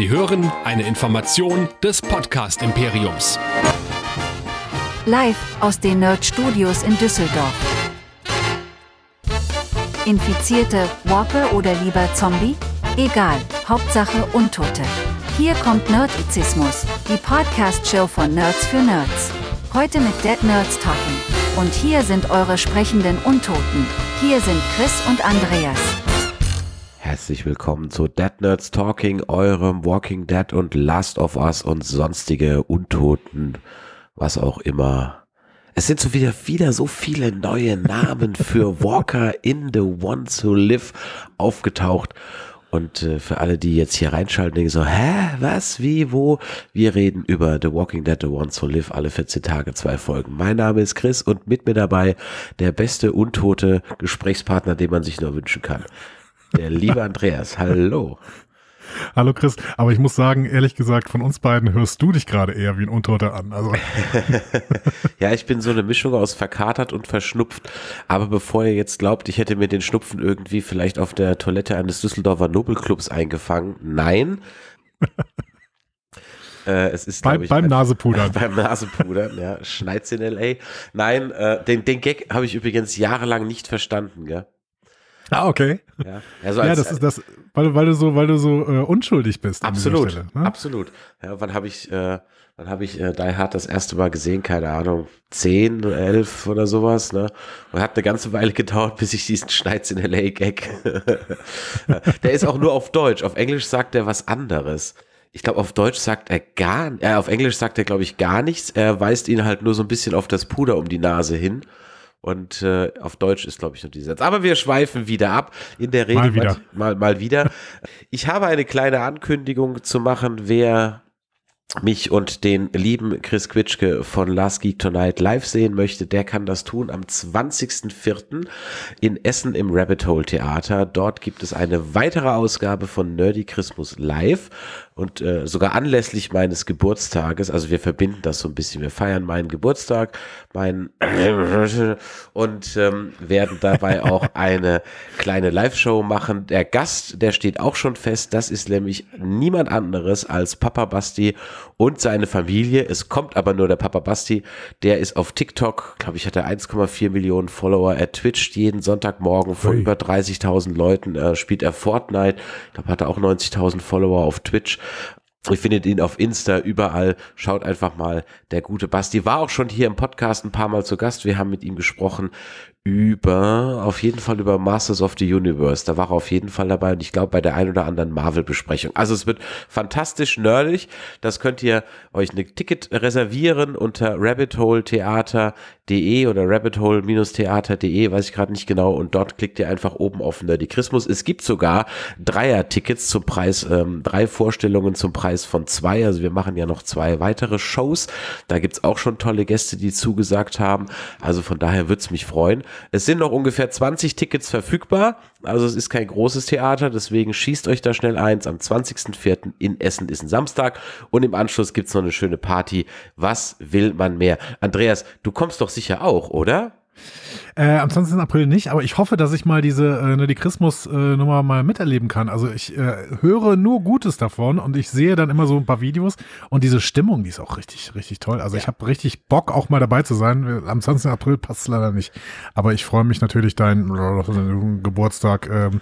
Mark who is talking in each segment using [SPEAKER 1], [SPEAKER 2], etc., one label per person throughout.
[SPEAKER 1] Sie hören eine Information des Podcast Imperiums.
[SPEAKER 2] Live aus den Nerd Studios in Düsseldorf. Infizierte, Walker oder lieber Zombie? Egal, Hauptsache Untote. Hier kommt Nerdizismus, die Podcast-Show von Nerds für Nerds.
[SPEAKER 1] Heute mit Dead Nerds Talking. Und hier sind eure sprechenden Untoten. Hier sind Chris und Andreas.
[SPEAKER 2] Herzlich willkommen zu Dead Nerds Talking, eurem Walking Dead und Last of Us und sonstige Untoten, was auch immer. Es sind so wieder, wieder so viele neue Namen für Walker in the One to Live aufgetaucht. Und äh, für alle, die jetzt hier reinschalten, denken so, hä, was, wie, wo? Wir reden über The Walking Dead, The One to Live, alle 14 Tage zwei Folgen. Mein Name ist Chris und mit mir dabei der beste untote Gesprächspartner, den man sich nur wünschen kann. Der liebe Andreas, hallo. Hallo Chris,
[SPEAKER 1] aber ich muss sagen, ehrlich gesagt, von uns beiden hörst du dich gerade eher wie ein Untoter an. Also.
[SPEAKER 2] ja, ich bin so eine Mischung aus verkatert und verschnupft. Aber bevor ihr jetzt glaubt, ich hätte mir den Schnupfen irgendwie vielleicht auf der Toilette eines Düsseldorfer Nobelclubs eingefangen, nein. Äh, es ist, Bei, ich, beim Nasepudern. beim Nasepudern, ja. Schneit's in L.A. Nein, äh, den, den Gag habe ich übrigens jahrelang nicht verstanden, gell?
[SPEAKER 1] Ah, okay. Ja, also ja das ist das, weil, weil du so, weil du so äh, unschuldig bist. Absolut, Stelle,
[SPEAKER 2] ne? absolut. Ja, wann habe ich, äh, wann habe ich äh, Die Hard das erste Mal gesehen? Keine Ahnung, zehn, elf oder sowas. Ne? Und hat eine ganze Weile gedauert, bis ich diesen Schneid's in L.A. Gag. der ist auch nur auf Deutsch. Auf Englisch sagt er was anderes ich glaube, auf Deutsch sagt er gar, äh, auf Englisch sagt er, glaube ich, gar nichts. Er weist ihn halt nur so ein bisschen auf das Puder um die Nase hin und äh, auf Deutsch ist, glaube ich, nur dieser Satz. Aber wir schweifen wieder ab in der Regel Mal wieder. mal, mal wieder. Ich habe eine kleine Ankündigung zu machen, wer mich und den lieben Chris Quitschke von Last Geek Tonight live sehen möchte, der kann das tun am 20.04. in Essen im Rabbit Hole Theater. Dort gibt es eine weitere Ausgabe von Nerdy Christmas live und äh, sogar anlässlich meines Geburtstages, also wir verbinden das so ein bisschen, wir feiern meinen Geburtstag, meinen und ähm, werden dabei auch eine kleine Live-Show machen. Der Gast, der steht auch schon fest, das ist nämlich niemand anderes als Papa Basti und seine Familie. Es kommt aber nur der Papa Basti, der ist auf TikTok, glaube ich, hat er 1,4 Millionen Follower. Er twitcht jeden Sonntagmorgen vor über 30.000 Leuten, äh, spielt er Fortnite, ich glaube, hat er auch 90.000 Follower auf Twitch Ihr findet ihn auf Insta überall. Schaut einfach mal, der gute Basti war auch schon hier im Podcast ein paar Mal zu Gast. Wir haben mit ihm gesprochen über, auf jeden Fall über Masters of the Universe. Da war er auf jeden Fall dabei und ich glaube bei der ein oder anderen Marvel-Besprechung. Also es wird fantastisch nerdig. Das könnt ihr euch ein Ticket reservieren unter rabbitholetheater.de oder rabbithole-theater.de, weiß ich gerade nicht genau. Und dort klickt ihr einfach oben auf Nerdicrismus. Es gibt sogar Dreier-Tickets zum Preis, ähm, drei Vorstellungen zum Preis von zwei. Also wir machen ja noch zwei weitere Shows. Da gibt es auch schon tolle Gäste, die zugesagt haben. Also von daher würde es mich freuen. Es sind noch ungefähr 20 Tickets verfügbar. Also es ist kein großes Theater, deswegen schießt euch da schnell eins. Am 20.04. in Essen ist ein Samstag und im Anschluss gibt es noch eine schöne Party. Was will man mehr? Andreas, du kommst doch sicher auch, oder?
[SPEAKER 1] Äh, am 20. April nicht, aber ich hoffe, dass ich mal diese äh, ne, die Christmas-Nummer äh, mal miterleben kann. Also ich äh, höre nur Gutes davon und ich sehe dann immer so ein paar Videos und diese Stimmung, die ist auch richtig, richtig toll. Also ja. ich habe richtig Bock, auch mal dabei zu sein. Äh, am 20. April passt es leider nicht. Aber ich freue mich natürlich, deinen Geburtstag ähm,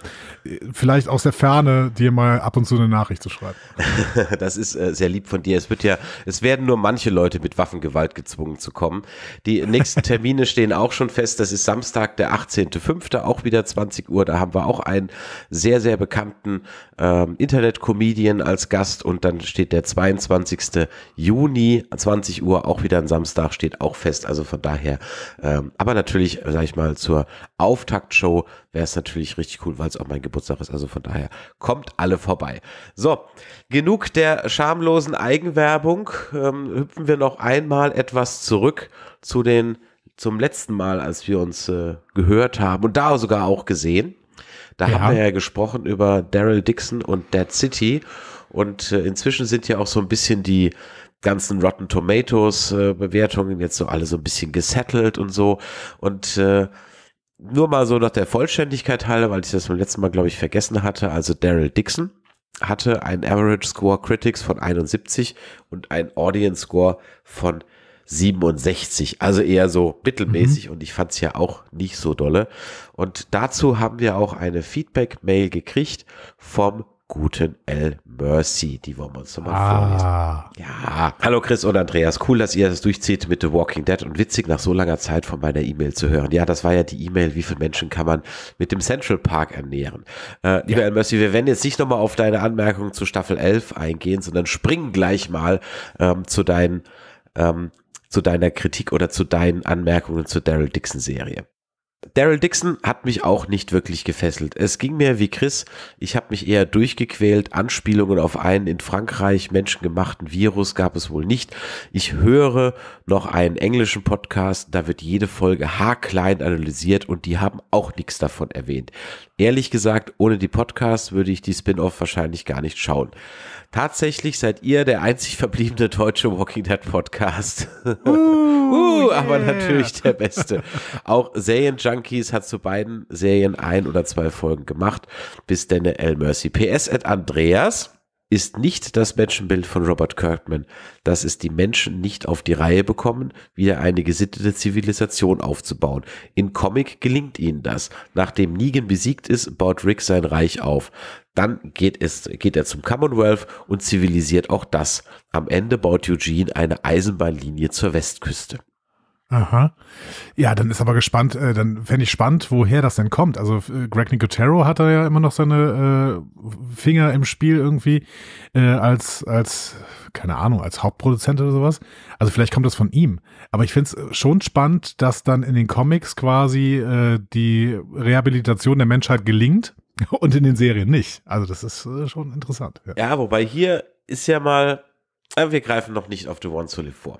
[SPEAKER 1] vielleicht aus der Ferne dir mal ab und zu eine Nachricht zu schreiben.
[SPEAKER 2] das ist äh, sehr lieb von dir. Es wird ja, es werden nur manche Leute mit Waffengewalt gezwungen zu kommen. Die nächsten Termine stehen auch schon schon fest, das ist Samstag, der 18.05., auch wieder 20 Uhr. Da haben wir auch einen sehr, sehr bekannten ähm, Internet-Comedian als Gast. Und dann steht der 22. Juni, 20 Uhr, auch wieder ein Samstag, steht auch fest. Also von daher, ähm, aber natürlich, sag ich mal, zur Auftaktshow wäre es natürlich richtig cool, weil es auch mein Geburtstag ist. Also von daher, kommt alle vorbei. So, genug der schamlosen Eigenwerbung. Ähm, hüpfen wir noch einmal etwas zurück zu den zum letzten Mal, als wir uns äh, gehört haben und da sogar auch gesehen. Da ja. haben wir ja gesprochen über Daryl Dixon und Dead City. Und äh, inzwischen sind ja auch so ein bisschen die ganzen Rotten Tomatoes äh, Bewertungen jetzt so alle so ein bisschen gesettelt und so. Und äh, nur mal so nach der Vollständigkeit halber, weil ich das beim letzten Mal, glaube ich, vergessen hatte. Also Daryl Dixon hatte einen Average Score Critics von 71 und einen Audience Score von 71. 67, also eher so mittelmäßig mhm. und ich fand es ja auch nicht so dolle. Und dazu haben wir auch eine Feedback-Mail gekriegt vom guten L. Mercy. Die wollen wir uns nochmal ah. vorlesen. Ja. Hallo Chris und Andreas. Cool, dass ihr das durchzieht mit The Walking Dead und witzig, nach so langer Zeit von meiner E-Mail zu hören. Ja, das war ja die E-Mail, wie viele Menschen kann man mit dem Central Park ernähren? Äh, lieber ja. El Mercy, wir werden jetzt nicht nochmal auf deine Anmerkungen zu Staffel 11 eingehen, sondern springen gleich mal ähm, zu deinen ähm, zu deiner Kritik oder zu deinen Anmerkungen zur Daryl Dixon Serie. Daryl Dixon hat mich auch nicht wirklich gefesselt. Es ging mir wie Chris, ich habe mich eher durchgequält. Anspielungen auf einen in Frankreich menschengemachten Virus gab es wohl nicht. Ich höre noch einen englischen Podcast, da wird jede Folge haarklein analysiert und die haben auch nichts davon erwähnt. Ehrlich gesagt, ohne die Podcasts würde ich die Spin-off wahrscheinlich gar nicht schauen. Tatsächlich seid ihr der einzig verbliebene deutsche Walking Dead Podcast. uh, uh, yeah. Aber natürlich der beste. Auch Serien Junkies hat zu beiden Serien ein oder zwei Folgen gemacht. Bis dann El Mercy. PS at Andreas ist nicht das Menschenbild von Robert Kirkman, dass es die Menschen nicht auf die Reihe bekommen, wieder eine gesittete Zivilisation aufzubauen. In Comic gelingt ihnen das. Nachdem Negan besiegt ist, baut Rick sein Reich auf. Dann geht, es, geht er zum Commonwealth und zivilisiert auch das. Am Ende baut Eugene eine Eisenbahnlinie zur Westküste.
[SPEAKER 1] Aha. Ja, dann ist aber gespannt, äh, dann fände ich spannend, woher das denn kommt. Also äh, Greg Nicotero hat da ja immer noch seine äh, Finger im Spiel irgendwie äh, als, als, keine Ahnung, als Hauptproduzent oder sowas. Also vielleicht kommt das von ihm. Aber ich finde es äh, schon spannend, dass dann in den Comics quasi äh, die Rehabilitation der Menschheit gelingt und in den Serien nicht. Also das ist äh, schon interessant.
[SPEAKER 2] Ja. ja, wobei hier ist ja mal aber äh, wir greifen noch nicht auf The One to Live vor.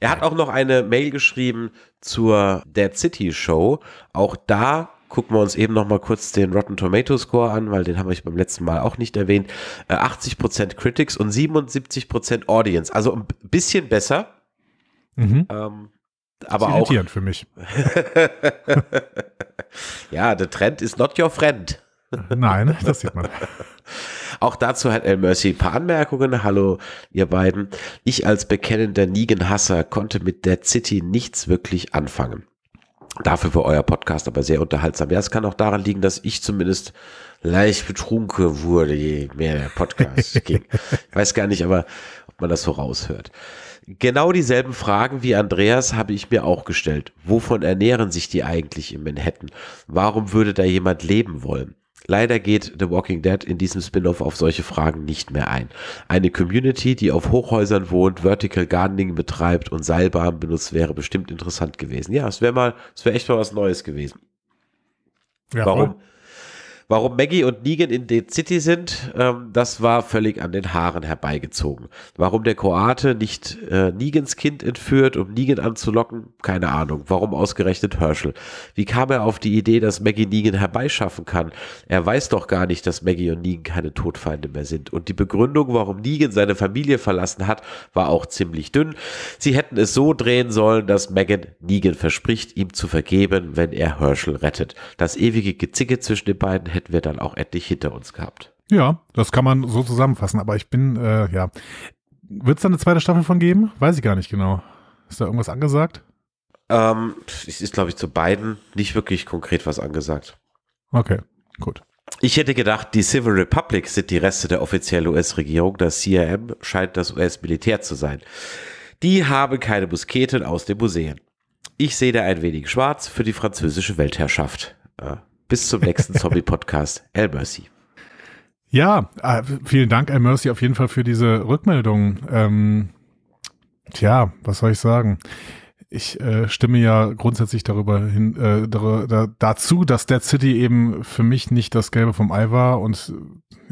[SPEAKER 2] Er hat auch noch eine Mail geschrieben zur Dead City Show. Auch da gucken wir uns eben noch mal kurz den Rotten Tomato Score an, weil den habe ich beim letzten Mal auch nicht erwähnt. 80% äh, Critics und 77% Audience. Also ein bisschen besser. Mhm. Ähm, aber auch. für mich. ja, der Trend ist not your friend.
[SPEAKER 1] Nein, das sieht man.
[SPEAKER 2] Auch dazu hat El Mercy ein paar Anmerkungen. Hallo, ihr beiden. Ich als bekennender Negan-Hasser konnte mit der City nichts wirklich anfangen. Dafür war euer Podcast aber sehr unterhaltsam. Ja, es kann auch daran liegen, dass ich zumindest leicht betrunken wurde, je mehr der Podcast ging. Ich weiß gar nicht, aber ob man das so raushört. Genau dieselben Fragen wie Andreas habe ich mir auch gestellt. Wovon ernähren sich die eigentlich in Manhattan? Warum würde da jemand leben wollen? Leider geht The Walking Dead in diesem Spin-off auf solche Fragen nicht mehr ein. Eine Community, die auf Hochhäusern wohnt, Vertical Gardening betreibt und Seilbahnen benutzt, wäre bestimmt interessant gewesen. Ja, es wäre mal, es wäre echt mal was Neues gewesen. Ja, Warum? Voll. Warum Maggie und Negan in den City sind, ähm, das war völlig an den Haaren herbeigezogen. Warum der Kroate nicht äh, Negans Kind entführt, um Negan anzulocken, keine Ahnung. Warum ausgerechnet Herschel? Wie kam er auf die Idee, dass Maggie Negan herbeischaffen kann? Er weiß doch gar nicht, dass Maggie und Negan keine Todfeinde mehr sind. Und die Begründung, warum Negan seine Familie verlassen hat, war auch ziemlich dünn. Sie hätten es so drehen sollen, dass Megan Negan verspricht, ihm zu vergeben, wenn er Herschel rettet. Das ewige Gezicke zwischen den beiden hätten wir dann auch endlich hinter uns gehabt.
[SPEAKER 1] Ja, das kann man so zusammenfassen, aber ich bin, äh, ja. Wird es da eine zweite Staffel von geben? Weiß ich gar nicht genau. Ist da irgendwas angesagt?
[SPEAKER 2] Ähm, es ist, glaube ich, zu beiden nicht wirklich konkret was angesagt. Okay, gut. Ich hätte gedacht, die Civil Republic sind die Reste der offiziellen US-Regierung. Das CRM scheint das US-Militär zu sein. Die haben keine Musketen aus den Museen. Ich sehe da ein wenig schwarz für die französische Weltherrschaft. Äh, bis zum nächsten Zombie-Podcast. El Mercy.
[SPEAKER 1] Ja, äh, vielen Dank, El Mercy, auf jeden Fall für diese Rückmeldung. Ähm, tja, was soll ich sagen? ich äh, stimme ja grundsätzlich darüber hin, äh, da, dazu, dass Dead City eben für mich nicht das Gelbe vom Ei war und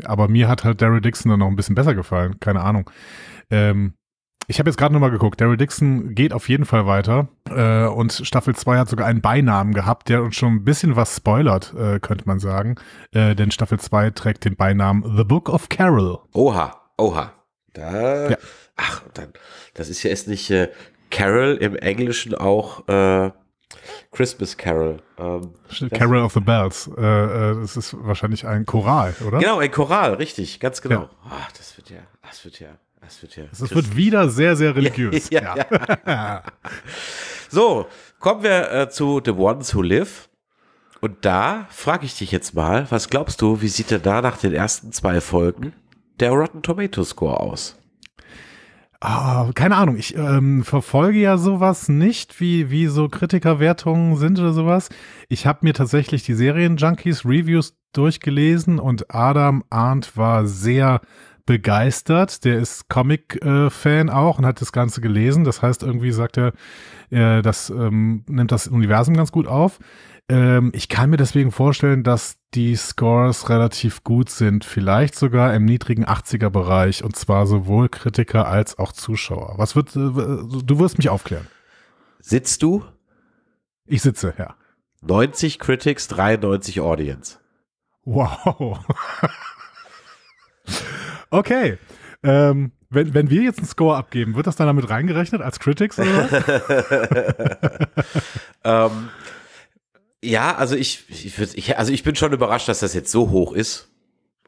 [SPEAKER 1] aber mir hat halt Daryl Dixon dann noch ein bisschen besser gefallen, keine Ahnung. Ähm, ich habe jetzt gerade nochmal geguckt. Daryl Dixon geht auf jeden Fall weiter. Äh, und Staffel 2 hat sogar einen Beinamen gehabt, der uns schon ein bisschen was spoilert, äh, könnte man sagen. Äh, denn Staffel 2 trägt den Beinamen The Book of Carol.
[SPEAKER 2] Oha, oha. Da, ja. Ach, dann, das ist ja erst nicht äh, Carol im Englischen auch äh, Christmas Carol. Ähm, Carol
[SPEAKER 1] of the Bells. Äh, das ist wahrscheinlich ein Choral, oder? Genau,
[SPEAKER 2] ein Choral, richtig, ganz genau. Ja. Ach, das wird ja, das wird ja. Das wird, ja also, wird wieder sehr, sehr religiös. ja, ja, ja. so, kommen wir äh, zu The Ones Who Live. Und da frage ich dich jetzt mal, was glaubst du, wie sieht denn da nach den ersten zwei Folgen der Rotten Tomato Score aus?
[SPEAKER 1] Ah, keine Ahnung, ich ähm, verfolge ja sowas nicht, wie, wie so Kritikerwertungen sind oder sowas. Ich habe mir tatsächlich die Serienjunkies Reviews durchgelesen und Adam Arndt war sehr begeistert. Der ist Comic-Fan auch und hat das Ganze gelesen. Das heißt, irgendwie sagt er, äh, das ähm, nimmt das Universum ganz gut auf. Ähm, ich kann mir deswegen vorstellen, dass die Scores relativ gut sind. Vielleicht sogar im niedrigen 80er-Bereich. Und zwar sowohl Kritiker als auch Zuschauer. Was wird, äh, du wirst mich aufklären.
[SPEAKER 2] Sitzt du?
[SPEAKER 1] Ich sitze, ja.
[SPEAKER 2] 90 Critics, 93 Audience.
[SPEAKER 1] Wow. Okay. Ähm, wenn, wenn wir jetzt einen Score abgeben, wird das dann damit reingerechnet als Critics
[SPEAKER 2] oder ähm, ja, also ich, ich, würd, ich, also ich bin schon überrascht, dass das jetzt so hoch ist.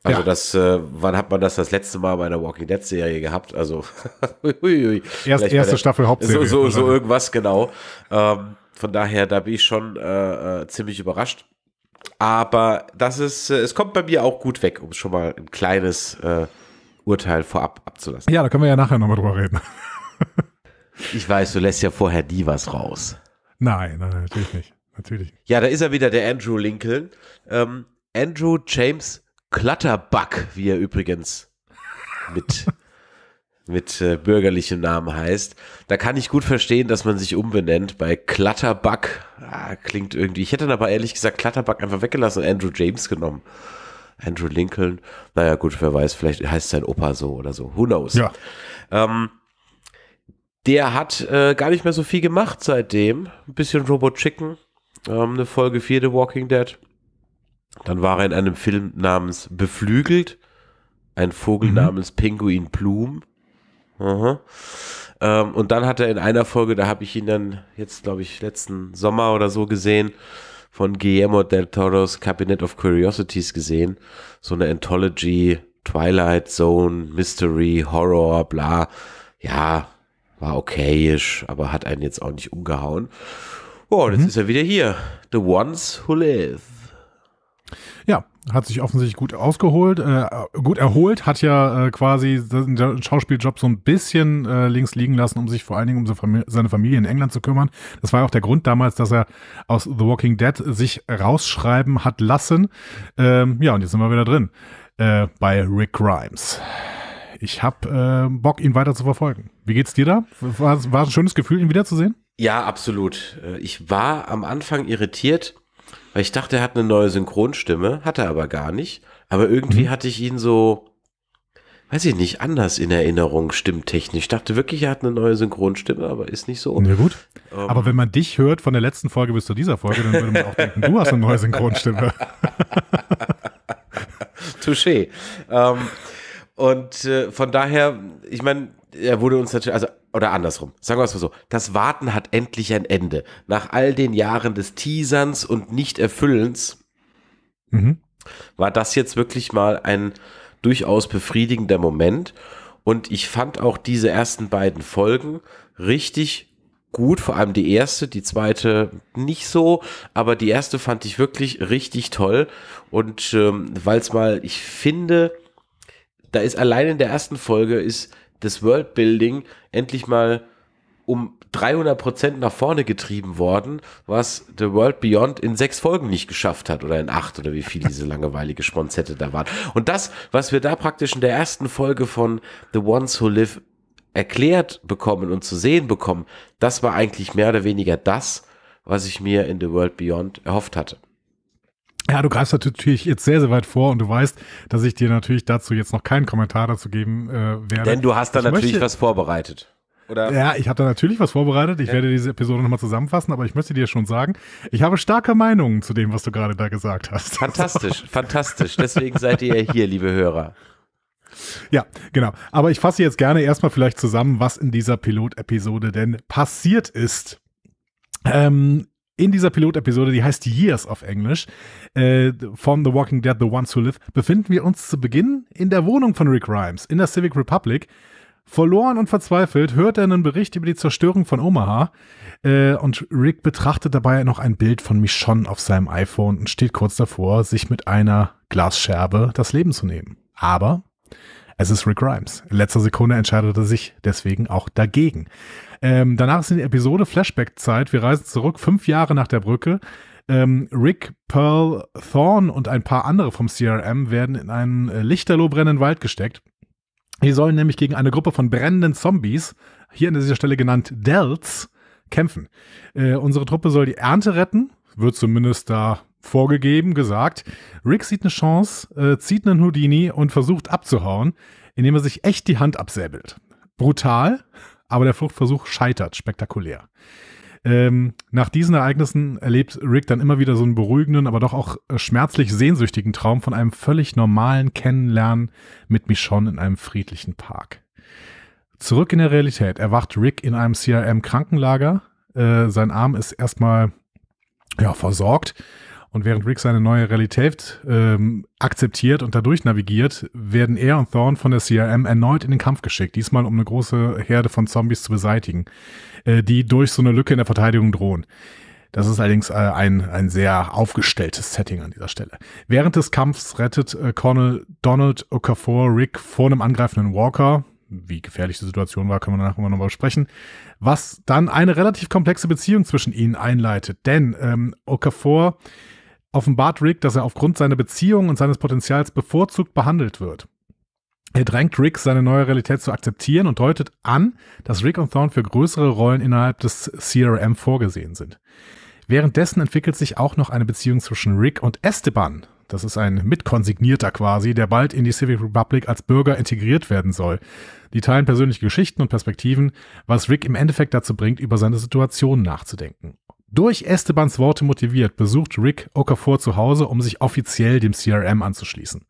[SPEAKER 2] Also ja. das, äh, wann hat man das das letzte Mal bei einer Walking Dead Serie gehabt? Also Erst, erste der, Staffel Hauptserie. So, so, so irgendwas genau. Ähm, von daher, da bin ich schon äh, äh, ziemlich überrascht. Aber das ist, äh, es kommt bei mir auch gut weg, um schon mal ein kleines äh, Urteil vorab abzulassen. Ja, da können wir ja nachher nochmal drüber reden. ich weiß, du lässt ja vorher die was raus. Nein, nein, natürlich nicht. Natürlich. Ja, da ist er wieder, der Andrew Lincoln. Ähm, Andrew James Clutterbuck, wie er übrigens mit, mit äh, bürgerlichem Namen heißt. Da kann ich gut verstehen, dass man sich umbenennt. Bei Clutterbuck ah, klingt irgendwie. Ich hätte dann aber ehrlich gesagt Clutterbuck einfach weggelassen und Andrew James genommen. Andrew Lincoln. Naja, gut, wer weiß, vielleicht heißt sein Opa so oder so. Who knows? Ja. Ähm, der hat äh, gar nicht mehr so viel gemacht seitdem. Ein bisschen Robot Chicken, ähm, eine Folge 4 The Walking Dead. Dann war er in einem Film namens Beflügelt, ein Vogel mhm. namens Pinguin Blum. Uh ähm, und dann hat er in einer Folge, da habe ich ihn dann jetzt, glaube ich, letzten Sommer oder so gesehen, von Guillermo del Toro's Cabinet of Curiosities gesehen. So eine Anthology, Twilight Zone, Mystery, Horror, bla. Ja, war okayisch, aber hat einen jetzt auch nicht umgehauen. Oh, jetzt mhm. ist er wieder hier. The Ones Who Live.
[SPEAKER 1] Ja, hat sich offensichtlich gut ausgeholt, äh, gut erholt, hat ja äh, quasi den Schauspieljob so ein bisschen äh, links liegen lassen, um sich vor allen Dingen um so Famili seine Familie in England zu kümmern. Das war auch der Grund damals, dass er aus The Walking Dead sich rausschreiben hat lassen. Ähm, ja, und jetzt sind wir wieder drin äh, bei Rick Grimes. Ich habe äh, Bock, ihn weiter zu verfolgen. Wie geht's dir da? War, es ein schönes Gefühl, ihn wiederzusehen?
[SPEAKER 2] Ja, absolut. Äh, ich war am Anfang irritiert weil ich dachte, er hat eine neue Synchronstimme, hat er aber gar nicht. Aber irgendwie mhm. hatte ich ihn so, weiß ich nicht, anders in Erinnerung, stimmtechnisch. Ich dachte wirklich, er hat eine neue Synchronstimme, aber ist nicht so. Ja, gut. Um. Ähm. aber wenn
[SPEAKER 1] man dich hört von der letzten Folge bis zu dieser Folge, dann würde man auch denken, du hast eine neue Synchronstimme.
[SPEAKER 2] Touché. Um, ähm, und äh, von daher, ich meine, er wurde uns natürlich, also oder andersrum, sagen wir es mal so, das Warten hat endlich ein Ende. Nach all den Jahren des Teaserns und Nicht-Erfüllens mhm. war das jetzt wirklich mal ein durchaus befriedigender Moment. Und ich fand auch diese ersten beiden Folgen richtig gut, vor allem die erste, die zweite nicht so, aber die erste fand ich wirklich richtig toll. Und ähm, weil es mal, ich finde, da ist allein in der ersten Folge ist das Worldbuilding endlich mal um 300 Prozent nach vorne getrieben worden, was The World Beyond in sechs Folgen nicht geschafft hat oder in acht oder wie viel diese langweilige Sponzette da waren. Und das, was wir da praktisch in der ersten Folge von The Ones Who Live erklärt bekommen und zu sehen bekommen, das war eigentlich mehr oder weniger das, was ich mir in The World Beyond erhofft hatte.
[SPEAKER 1] Ja, du greifst natürlich jetzt sehr, sehr weit vor und du weißt, dass ich dir natürlich dazu jetzt noch keinen Kommentar dazu geben äh, werde. Denn du hast da ich natürlich möchte, was
[SPEAKER 2] vorbereitet. Oder?
[SPEAKER 1] Ja, ich habe da natürlich was vorbereitet. Ich ja. werde diese Episode nochmal zusammenfassen, aber ich möchte dir schon sagen, ich habe starke Meinungen zu dem, was du gerade da gesagt
[SPEAKER 2] hast. Fantastisch, also. fantastisch. Deswegen seid ihr ja hier, liebe Hörer.
[SPEAKER 1] Ja, genau. Aber ich fasse jetzt gerne erstmal vielleicht zusammen, was in dieser Pilot-Episode denn passiert ist. Ähm, in dieser Pilotepisode, die heißt Years auf Englisch, äh, von The Walking Dead, The Ones Who Live, befinden wir uns zu Beginn in der Wohnung von Rick Grimes, in der Civic Republic. Verloren und verzweifelt hört er einen Bericht über die Zerstörung von Omaha äh, und Rick betrachtet dabei noch ein Bild von Michonne auf seinem iPhone und steht kurz davor, sich mit einer Glasscherbe das Leben zu nehmen. Aber es ist Rick Grimes. In letzter Sekunde entscheidet er sich deswegen auch dagegen. Ähm, danach ist in der Episode Flashback-Zeit. Wir reisen zurück, fünf Jahre nach der Brücke. Ähm, Rick, Pearl, Thorn und ein paar andere vom CRM werden in einen äh, lichterloh brennenden Wald gesteckt. Die sollen nämlich gegen eine Gruppe von brennenden Zombies, hier an dieser Stelle genannt Delts, kämpfen. Äh, unsere Truppe soll die Ernte retten, wird zumindest da vorgegeben, gesagt. Rick sieht eine Chance, äh, zieht einen Houdini und versucht abzuhauen, indem er sich echt die Hand absäbelt. Brutal, aber der Fluchtversuch scheitert spektakulär. Ähm, nach diesen Ereignissen erlebt Rick dann immer wieder so einen beruhigenden, aber doch auch äh, schmerzlich sehnsüchtigen Traum von einem völlig normalen Kennenlernen mit Michonne in einem friedlichen Park. Zurück in der Realität erwacht Rick in einem CRM-Krankenlager. Äh, sein Arm ist erstmal ja, versorgt, und während Rick seine neue Realität ähm, akzeptiert und dadurch navigiert, werden er und Thorn von der CRM erneut in den Kampf geschickt, diesmal um eine große Herde von Zombies zu beseitigen, äh, die durch so eine Lücke in der Verteidigung drohen. Das ist allerdings äh, ein, ein sehr aufgestelltes Setting an dieser Stelle. Während des Kampfs rettet äh, Connell Donald Okafor Rick vor einem angreifenden Walker, wie gefährlich die Situation war, können wir nachher nochmal besprechen. Was dann eine relativ komplexe Beziehung zwischen ihnen einleitet. Denn ähm, Okafor offenbart Rick, dass er aufgrund seiner Beziehung und seines Potenzials bevorzugt behandelt wird. Er drängt Rick, seine neue Realität zu akzeptieren und deutet an, dass Rick und Thorn für größere Rollen innerhalb des CRM vorgesehen sind. Währenddessen entwickelt sich auch noch eine Beziehung zwischen Rick und Esteban. Das ist ein Mitkonsignierter quasi, der bald in die Civic Republic als Bürger integriert werden soll. Die teilen persönliche Geschichten und Perspektiven, was Rick im Endeffekt dazu bringt, über seine Situation nachzudenken. Durch Estebans Worte motiviert, besucht Rick Okafor zu Hause, um sich offiziell dem CRM anzuschließen.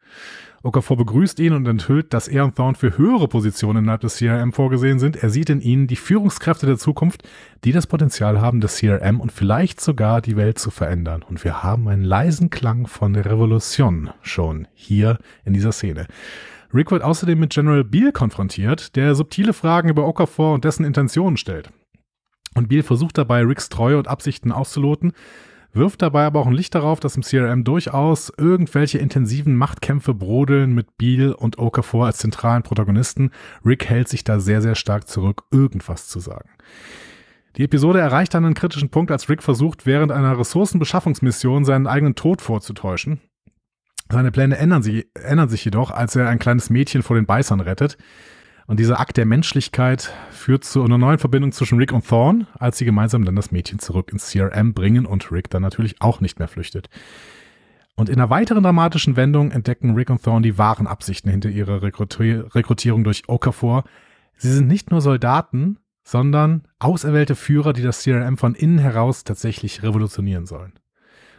[SPEAKER 1] Okafor begrüßt ihn und enthüllt, dass er und Thorne für höhere Positionen innerhalb des CRM vorgesehen sind. Er sieht in ihnen die Führungskräfte der Zukunft, die das Potenzial haben, das CRM und vielleicht sogar die Welt zu verändern. Und wir haben einen leisen Klang von Revolution schon hier in dieser Szene. Rick wird außerdem mit General Beale konfrontiert, der subtile Fragen über Okafor und dessen Intentionen stellt. Und Biel versucht dabei, Ricks Treue und Absichten auszuloten, wirft dabei aber auch ein Licht darauf, dass im CRM durchaus irgendwelche intensiven Machtkämpfe brodeln mit Biel und Okafor als zentralen Protagonisten. Rick hält sich da sehr, sehr stark zurück, irgendwas zu sagen. Die Episode erreicht dann einen kritischen Punkt, als Rick versucht, während einer Ressourcenbeschaffungsmission seinen eigenen Tod vorzutäuschen. Seine Pläne ändern, sie, ändern sich jedoch, als er ein kleines Mädchen vor den Beißern rettet. Und dieser Akt der Menschlichkeit führt zu einer neuen Verbindung zwischen Rick und Thorn, als sie gemeinsam dann das Mädchen zurück ins CRM bringen und Rick dann natürlich auch nicht mehr flüchtet. Und in einer weiteren dramatischen Wendung entdecken Rick und Thorn die wahren Absichten hinter ihrer Rekrutierung durch Okafor. Sie sind nicht nur Soldaten, sondern auserwählte Führer, die das CRM von innen heraus tatsächlich revolutionieren sollen.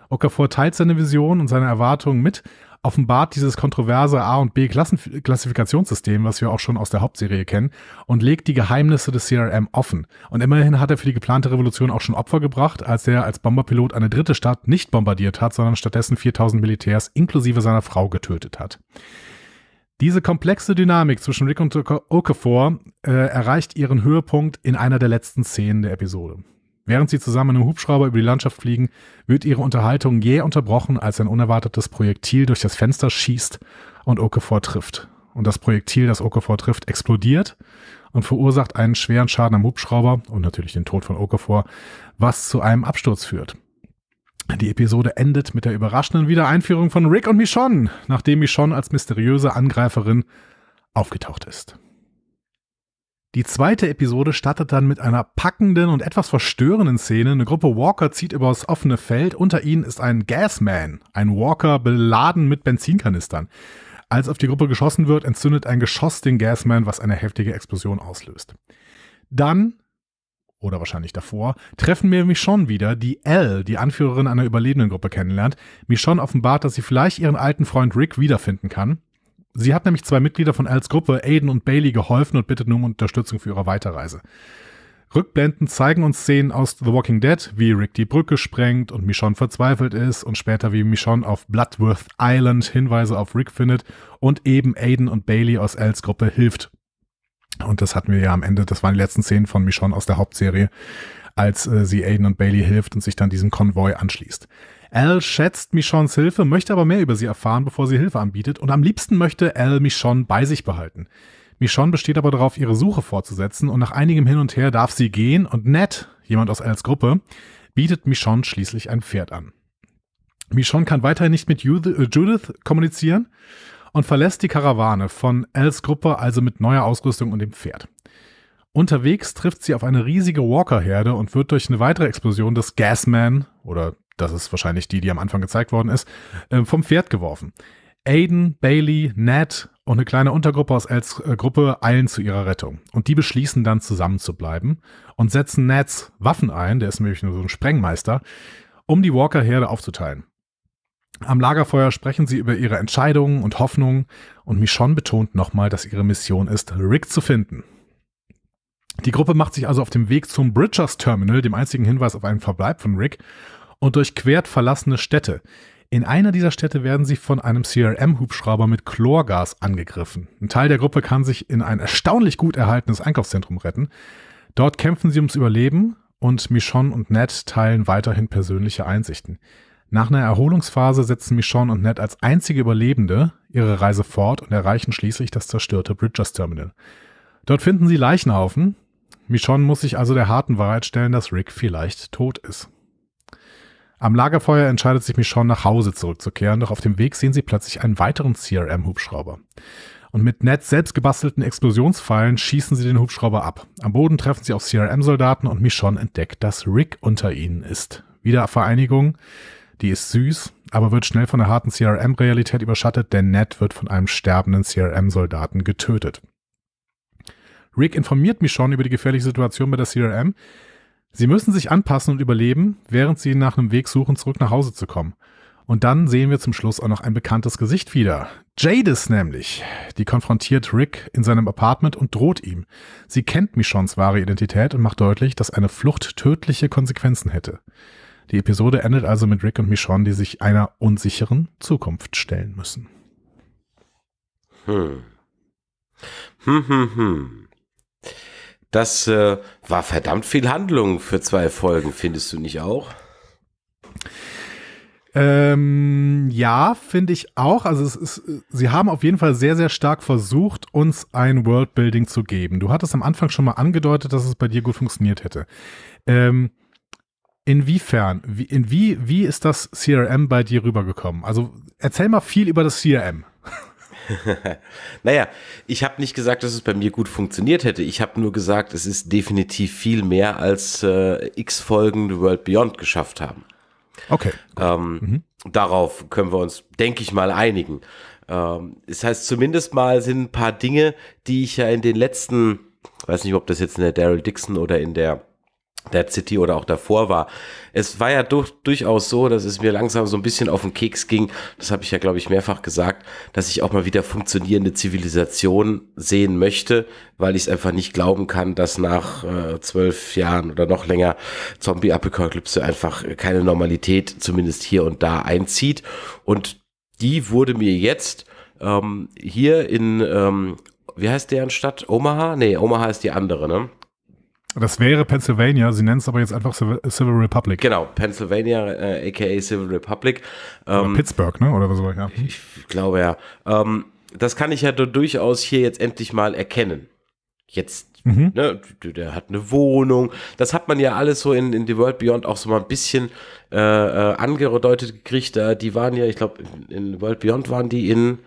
[SPEAKER 1] Okafor teilt seine Vision und seine Erwartungen mit, offenbart dieses kontroverse A- und B-Klassifikationssystem, was wir auch schon aus der Hauptserie kennen, und legt die Geheimnisse des CRM offen. Und immerhin hat er für die geplante Revolution auch schon Opfer gebracht, als er als Bomberpilot eine dritte Stadt nicht bombardiert hat, sondern stattdessen 4000 Militärs inklusive seiner Frau getötet hat. Diese komplexe Dynamik zwischen Rick und Okafor äh, erreicht ihren Höhepunkt in einer der letzten Szenen der Episode. Während sie zusammen in einem Hubschrauber über die Landschaft fliegen, wird ihre Unterhaltung jäh unterbrochen, als ein unerwartetes Projektil durch das Fenster schießt und Okafor trifft. Und das Projektil, das Okafor trifft, explodiert und verursacht einen schweren Schaden am Hubschrauber und natürlich den Tod von Okafor, was zu einem Absturz führt. Die Episode endet mit der überraschenden Wiedereinführung von Rick und Michonne, nachdem Michonne als mysteriöse Angreiferin aufgetaucht ist. Die zweite Episode startet dann mit einer packenden und etwas verstörenden Szene. Eine Gruppe Walker zieht übers offene Feld. Unter ihnen ist ein Gasman, ein Walker beladen mit Benzinkanistern. Als auf die Gruppe geschossen wird, entzündet ein Geschoss den Gasman, was eine heftige Explosion auslöst. Dann oder wahrscheinlich davor, treffen wir Michonne wieder, die Elle, die Anführerin einer überlebenden Gruppe, kennenlernt. Michonne offenbart, dass sie vielleicht ihren alten Freund Rick wiederfinden kann. Sie hat nämlich zwei Mitglieder von Als Gruppe, Aiden und Bailey, geholfen und bittet nun um Unterstützung für ihre Weiterreise. Rückblenden zeigen uns Szenen aus The Walking Dead, wie Rick die Brücke sprengt und Michonne verzweifelt ist und später wie Michonne auf Bloodworth Island Hinweise auf Rick findet und eben Aiden und Bailey aus Els Gruppe hilft. Und das hatten wir ja am Ende, das waren die letzten Szenen von Michonne aus der Hauptserie, als äh, sie Aiden und Bailey hilft und sich dann diesem Konvoi anschließt. Al schätzt Michons Hilfe, möchte aber mehr über sie erfahren, bevor sie Hilfe anbietet und am liebsten möchte Al Michon bei sich behalten. Michonne besteht aber darauf, ihre Suche fortzusetzen und nach einigem Hin und Her darf sie gehen und Ned, jemand aus Els Gruppe, bietet Michonne schließlich ein Pferd an. Michonne kann weiterhin nicht mit äh, Judith kommunizieren und verlässt die Karawane von Els Gruppe also mit neuer Ausrüstung und dem Pferd. Unterwegs trifft sie auf eine riesige Walker-Herde und wird durch eine weitere Explosion des Gasman oder das ist wahrscheinlich die, die am Anfang gezeigt worden ist, ähm, vom Pferd geworfen. Aiden, Bailey, Ned und eine kleine Untergruppe aus Els äh, Gruppe eilen zu ihrer Rettung. Und die beschließen dann zusammen zu bleiben und setzen Neds Waffen ein, der ist nämlich nur so ein Sprengmeister, um die Walker-Herde aufzuteilen. Am Lagerfeuer sprechen sie über ihre Entscheidungen und Hoffnungen und Michonne betont nochmal, dass ihre Mission ist, Rick zu finden. Die Gruppe macht sich also auf dem Weg zum Bridgers Terminal, dem einzigen Hinweis auf einen Verbleib von Rick, und durchquert verlassene Städte. In einer dieser Städte werden sie von einem CRM-Hubschrauber mit Chlorgas angegriffen. Ein Teil der Gruppe kann sich in ein erstaunlich gut erhaltenes Einkaufszentrum retten. Dort kämpfen sie ums Überleben und Michonne und Ned teilen weiterhin persönliche Einsichten. Nach einer Erholungsphase setzen Michonne und Ned als einzige Überlebende ihre Reise fort und erreichen schließlich das zerstörte Bridgers Terminal. Dort finden sie Leichenhaufen. Michonne muss sich also der harten Wahrheit stellen, dass Rick vielleicht tot ist. Am Lagerfeuer entscheidet sich Michonne, nach Hause zurückzukehren, doch auf dem Weg sehen sie plötzlich einen weiteren CRM-Hubschrauber. Und mit Ned selbst gebastelten Explosionspfeilen schießen sie den Hubschrauber ab. Am Boden treffen sie auf CRM-Soldaten und Michonne entdeckt, dass Rick unter ihnen ist. Wieder Vereinigung, die ist süß, aber wird schnell von der harten CRM-Realität überschattet, denn Ned wird von einem sterbenden CRM-Soldaten getötet. Rick informiert Michonne über die gefährliche Situation bei der CRM, Sie müssen sich anpassen und überleben, während sie nach einem Weg suchen, zurück nach Hause zu kommen. Und dann sehen wir zum Schluss auch noch ein bekanntes Gesicht wieder. Jadis nämlich. Die konfrontiert Rick in seinem Apartment und droht ihm. Sie kennt Michons wahre Identität und macht deutlich, dass eine Flucht tödliche Konsequenzen hätte. Die Episode endet also mit Rick und Michonne, die sich einer unsicheren Zukunft stellen müssen.
[SPEAKER 2] Hm. Hm, hm, hm. Das äh, war verdammt viel Handlung für zwei Folgen, findest du nicht auch?
[SPEAKER 1] Ähm, ja, finde ich auch. Also es ist, sie haben auf jeden Fall sehr, sehr stark versucht, uns ein Worldbuilding zu geben. Du hattest am Anfang schon mal angedeutet, dass es bei dir gut funktioniert hätte. Ähm, inwiefern, wie, in wie, wie ist das CRM bei dir rübergekommen? Also erzähl mal viel über das CRM.
[SPEAKER 2] naja, ich habe nicht gesagt, dass es bei mir gut funktioniert hätte. Ich habe nur gesagt, es ist definitiv viel mehr als äh, x Folgen The World Beyond geschafft haben. Okay. Ähm, mhm. Darauf können wir uns, denke ich mal, einigen. Ähm, das heißt, zumindest mal sind ein paar Dinge, die ich ja in den letzten, weiß nicht, ob das jetzt in der Daryl Dixon oder in der Dead City oder auch davor war. Es war ja durch, durchaus so, dass es mir langsam so ein bisschen auf den Keks ging. Das habe ich ja, glaube ich, mehrfach gesagt, dass ich auch mal wieder funktionierende Zivilisation sehen möchte, weil ich es einfach nicht glauben kann, dass nach äh, zwölf Jahren oder noch länger Zombie-Apokalypse einfach keine Normalität zumindest hier und da einzieht. Und die wurde mir jetzt ähm, hier in, ähm, wie heißt deren Stadt? Omaha? Nee, Omaha ist die andere, ne?
[SPEAKER 1] Das wäre Pennsylvania, sie nennen es aber jetzt einfach Civil Republic.
[SPEAKER 2] Genau, Pennsylvania, äh, aka Civil Republic. Ähm, Pittsburgh,
[SPEAKER 1] ne? Oder was war ich? Ja. Ich
[SPEAKER 2] glaube ja. Ähm, das kann ich ja durchaus hier jetzt endlich mal erkennen. Jetzt, mhm. ne, der hat eine Wohnung. Das hat man ja alles so in, in The World Beyond auch so mal ein bisschen äh, äh angedeutet gekriegt. die waren ja, ich glaube, in, in World Beyond waren die in,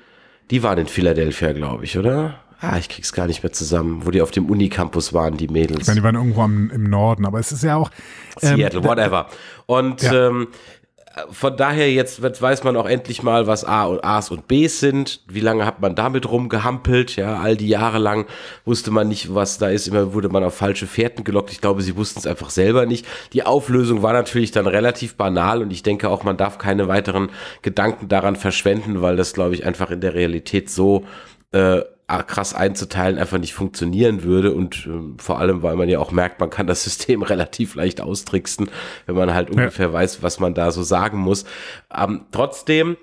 [SPEAKER 2] die waren in Philadelphia, glaube ich, oder? Ja ah, ich krieg's gar nicht mehr zusammen, wo die auf dem Unicampus waren, die Mädels. Ich meine, die waren
[SPEAKER 1] irgendwo am, im Norden, aber es ist ja auch. Ähm, Seattle, whatever.
[SPEAKER 2] Und ja. ähm, von daher, jetzt weiß man auch endlich mal, was A und A's und B's sind. Wie lange hat man damit rumgehampelt? Ja, all die Jahre lang wusste man nicht, was da ist. Immer wurde man auf falsche Fährten gelockt. Ich glaube, sie wussten es einfach selber nicht. Die Auflösung war natürlich dann relativ banal und ich denke auch, man darf keine weiteren Gedanken daran verschwenden, weil das, glaube ich, einfach in der Realität so äh, krass einzuteilen einfach nicht funktionieren würde und äh, vor allem, weil man ja auch merkt, man kann das System relativ leicht austricksen, wenn man halt ja. ungefähr weiß, was man da so sagen muss. Ähm, trotzdem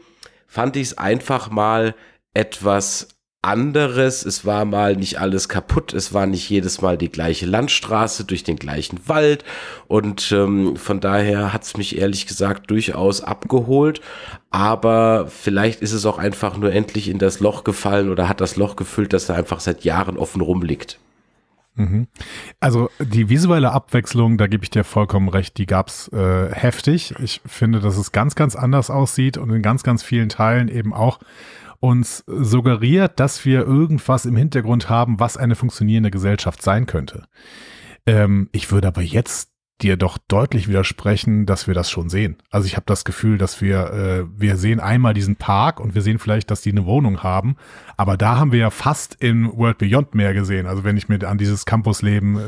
[SPEAKER 2] fand ich es einfach mal etwas anderes. Es war mal nicht alles kaputt. Es war nicht jedes Mal die gleiche Landstraße durch den gleichen Wald. Und ähm, von daher hat es mich ehrlich gesagt durchaus abgeholt. Aber vielleicht ist es auch einfach nur endlich in das Loch gefallen oder hat das Loch gefüllt, dass da einfach seit Jahren offen rumliegt.
[SPEAKER 1] Mhm. Also die visuelle Abwechslung, da gebe ich dir vollkommen recht, die gab's äh, heftig. Ich finde, dass es ganz, ganz anders aussieht und in ganz, ganz vielen Teilen eben auch uns suggeriert, dass wir irgendwas im Hintergrund haben, was eine funktionierende Gesellschaft sein könnte. Ähm, ich würde aber jetzt dir doch deutlich widersprechen, dass wir das schon sehen. Also ich habe das Gefühl, dass wir, äh, wir sehen einmal diesen Park und wir sehen vielleicht, dass die eine Wohnung haben, aber da haben wir ja fast in World Beyond mehr gesehen. Also wenn ich mir an dieses Campusleben, äh,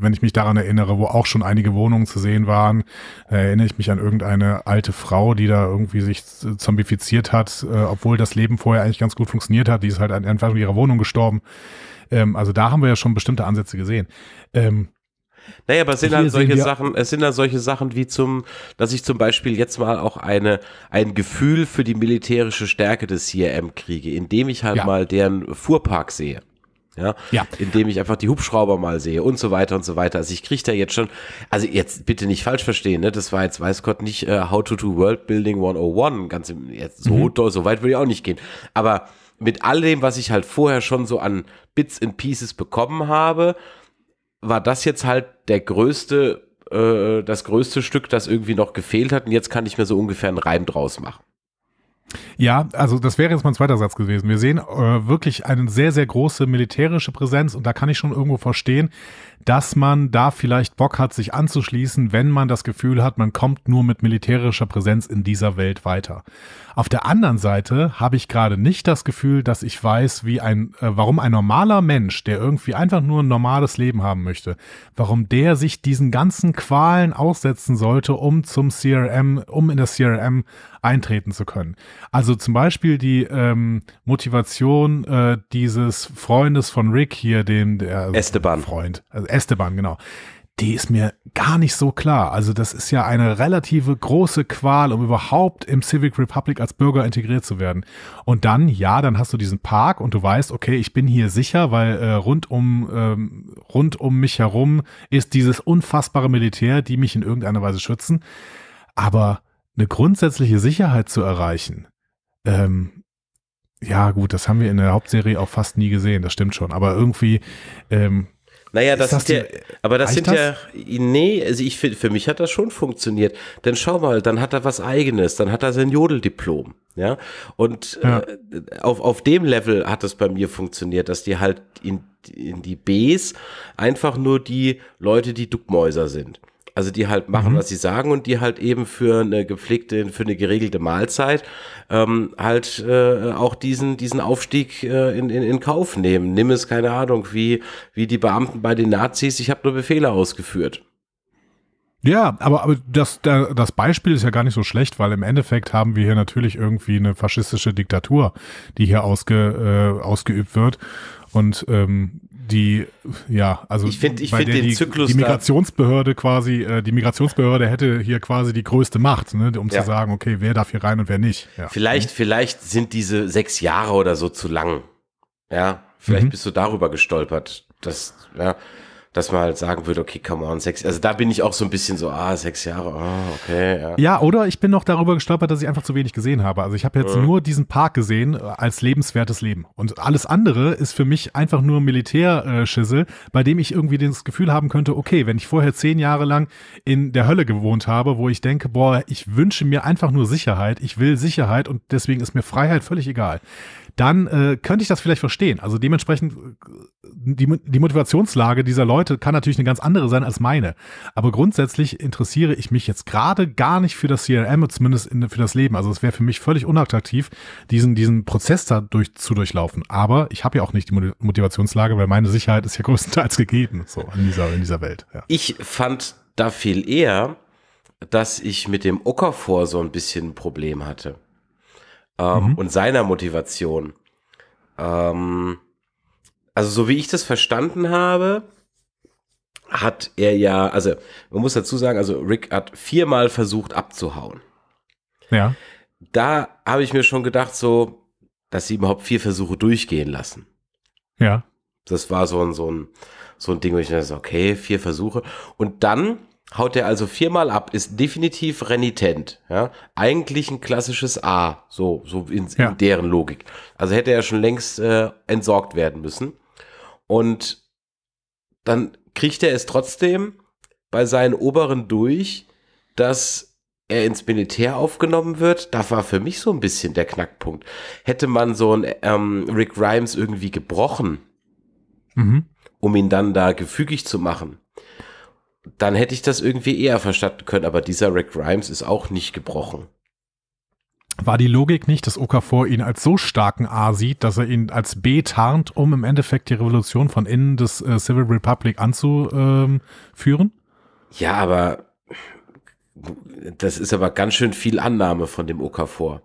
[SPEAKER 1] wenn ich mich daran erinnere, wo auch schon einige Wohnungen zu sehen waren, äh, erinnere ich mich an irgendeine alte Frau, die da irgendwie sich zombifiziert hat, äh, obwohl das Leben vorher eigentlich ganz gut funktioniert hat, die ist halt einfach in ihrer Wohnung gestorben. Ähm, also da haben wir ja schon bestimmte Ansätze gesehen. Ähm, naja, aber es sind halt solche Sachen,
[SPEAKER 2] es sind halt solche Sachen wie zum, dass ich zum Beispiel jetzt mal auch eine, ein Gefühl für die militärische Stärke des CRM kriege, indem ich halt ja. mal deren Fuhrpark sehe. Ja, ja, indem ich einfach die Hubschrauber mal sehe und so weiter und so weiter. Also ich kriege da jetzt schon, also jetzt bitte nicht falsch verstehen, ne? das war jetzt, weiß Gott, nicht uh, How to do World Building 101, ganz im, jetzt so, mhm. so weit würde ich auch nicht gehen. Aber mit all dem, was ich halt vorher schon so an Bits and Pieces bekommen habe, war das jetzt halt der größte, äh, das größte Stück, das irgendwie noch gefehlt hat und jetzt kann ich mir so ungefähr einen Reim draus machen.
[SPEAKER 1] Ja, also das wäre jetzt mein zweiter Satz gewesen. Wir sehen äh, wirklich eine sehr, sehr große militärische Präsenz und da kann ich schon irgendwo verstehen, dass man da vielleicht Bock hat, sich anzuschließen, wenn man das Gefühl hat, man kommt nur mit militärischer Präsenz in dieser Welt weiter. Auf der anderen Seite habe ich gerade nicht das Gefühl, dass ich weiß, wie ein, äh, warum ein normaler Mensch, der irgendwie einfach nur ein normales Leben haben möchte, warum der sich diesen ganzen Qualen aussetzen sollte, um zum CRM, um in das CRM eintreten zu können. Also zum Beispiel die ähm, Motivation äh, dieses Freundes von Rick hier, dem der also Esteban Freund, also Esteban, genau. Die ist mir gar nicht so klar. Also das ist ja eine relative große Qual, um überhaupt im Civic Republic als Bürger integriert zu werden. Und dann, ja, dann hast du diesen Park und du weißt, okay, ich bin hier sicher, weil äh, rund, um, ähm, rund um mich herum ist dieses unfassbare Militär, die mich in irgendeiner Weise schützen. Aber eine grundsätzliche Sicherheit zu erreichen, ähm, ja gut, das haben wir in der Hauptserie auch fast nie gesehen, das stimmt schon. Aber irgendwie, ähm,
[SPEAKER 2] naja, das, das ist ja, äh, aber das sind das? ja, nee, also ich finde, für mich hat das schon funktioniert. Denn schau mal, dann hat er was eigenes, dann hat er sein Jodeldiplom, ja. Und äh, ja. Äh, auf, auf dem Level hat es bei mir funktioniert, dass die halt in, in die Bs einfach nur die Leute, die Duckmäuser sind. Also die halt machen, mhm. was sie sagen und die halt eben für eine gepflegte, für eine geregelte Mahlzeit ähm, halt äh, auch diesen, diesen Aufstieg äh, in, in, in Kauf nehmen. Nimm es, keine Ahnung, wie, wie die Beamten bei den Nazis, ich habe nur Befehle ausgeführt.
[SPEAKER 1] Ja, aber, aber das, da, das Beispiel ist ja gar nicht so schlecht, weil im Endeffekt haben wir hier natürlich irgendwie eine faschistische Diktatur, die hier ausge, äh, ausgeübt wird. Und ähm, die,
[SPEAKER 2] ja, also ich finde ich find den die, Zyklus. Die
[SPEAKER 1] Migrationsbehörde quasi, äh, die Migrationsbehörde hätte hier quasi die größte Macht, ne, um ja. zu sagen, okay, wer darf hier rein und wer nicht. Ja. Vielleicht,
[SPEAKER 2] mhm. vielleicht sind diese sechs Jahre oder so zu lang. Ja, vielleicht mhm. bist du darüber gestolpert. Dass, ja dass man halt sagen würde, okay, come on, sechs. Also da bin ich auch so ein bisschen so, ah, sechs Jahre, oh, okay. Ja. ja,
[SPEAKER 1] oder ich bin noch darüber gestolpert, dass ich einfach zu wenig gesehen habe. Also ich habe jetzt ja. Mhm. nur diesen Park gesehen äh, als lebenswertes Leben. Und alles andere ist für mich einfach nur Militärschissel, bei dem ich irgendwie das Gefühl haben könnte, okay, wenn ich vorher zehn Jahre lang in der Hölle gewohnt habe, wo ich denke, boah, ich wünsche mir einfach nur Sicherheit, ich will Sicherheit und deswegen ist mir Freiheit völlig egal dann äh, könnte ich das vielleicht verstehen. Also dementsprechend, äh, die, die Motivationslage dieser Leute kann natürlich eine ganz andere sein als meine. Aber grundsätzlich interessiere ich mich jetzt gerade gar nicht für das CRM, zumindest in, für das Leben. Also es wäre für mich völlig unattraktiv, diesen, diesen Prozess da durch, zu durchlaufen. Aber ich habe ja auch nicht die Motivationslage, weil meine Sicherheit ist ja größtenteils gegeben, so in dieser, in dieser
[SPEAKER 2] Welt. Ja. Ich fand da viel eher, dass ich mit dem Ocker vor so ein bisschen ein Problem hatte ähm, mhm. und seiner Motivation. Ähm, also so wie ich das verstanden habe, hat er ja, also man muss dazu sagen, also Rick hat viermal versucht abzuhauen. Ja. Da habe ich mir schon gedacht, so, dass sie überhaupt vier Versuche durchgehen lassen. Ja. Das war so ein, so ein, so ein Ding, wo ich mir dachte, okay, vier Versuche. Und dann haut er also viermal ab, ist definitiv renitent. Ja? Eigentlich ein klassisches A, so, so in, ja. in deren Logik. Also hätte er schon längst äh, entsorgt werden müssen. Und dann kriegt er es trotzdem bei seinen Oberen durch, dass er ins Militär aufgenommen wird. Da war für mich so ein bisschen der Knackpunkt. Hätte man so ein ähm, Rick Grimes irgendwie gebrochen, mhm. um ihn dann da gefügig zu machen, dann hätte ich das irgendwie eher verstanden können, aber dieser Rick Grimes ist auch nicht gebrochen.
[SPEAKER 1] War die Logik nicht, dass Okafor ihn als so starken A sieht, dass er ihn als B tarnt, um im Endeffekt die Revolution von innen des äh, Civil Republic anzuführen?
[SPEAKER 2] ja, aber das ist aber ganz schön viel Annahme von dem Okafor.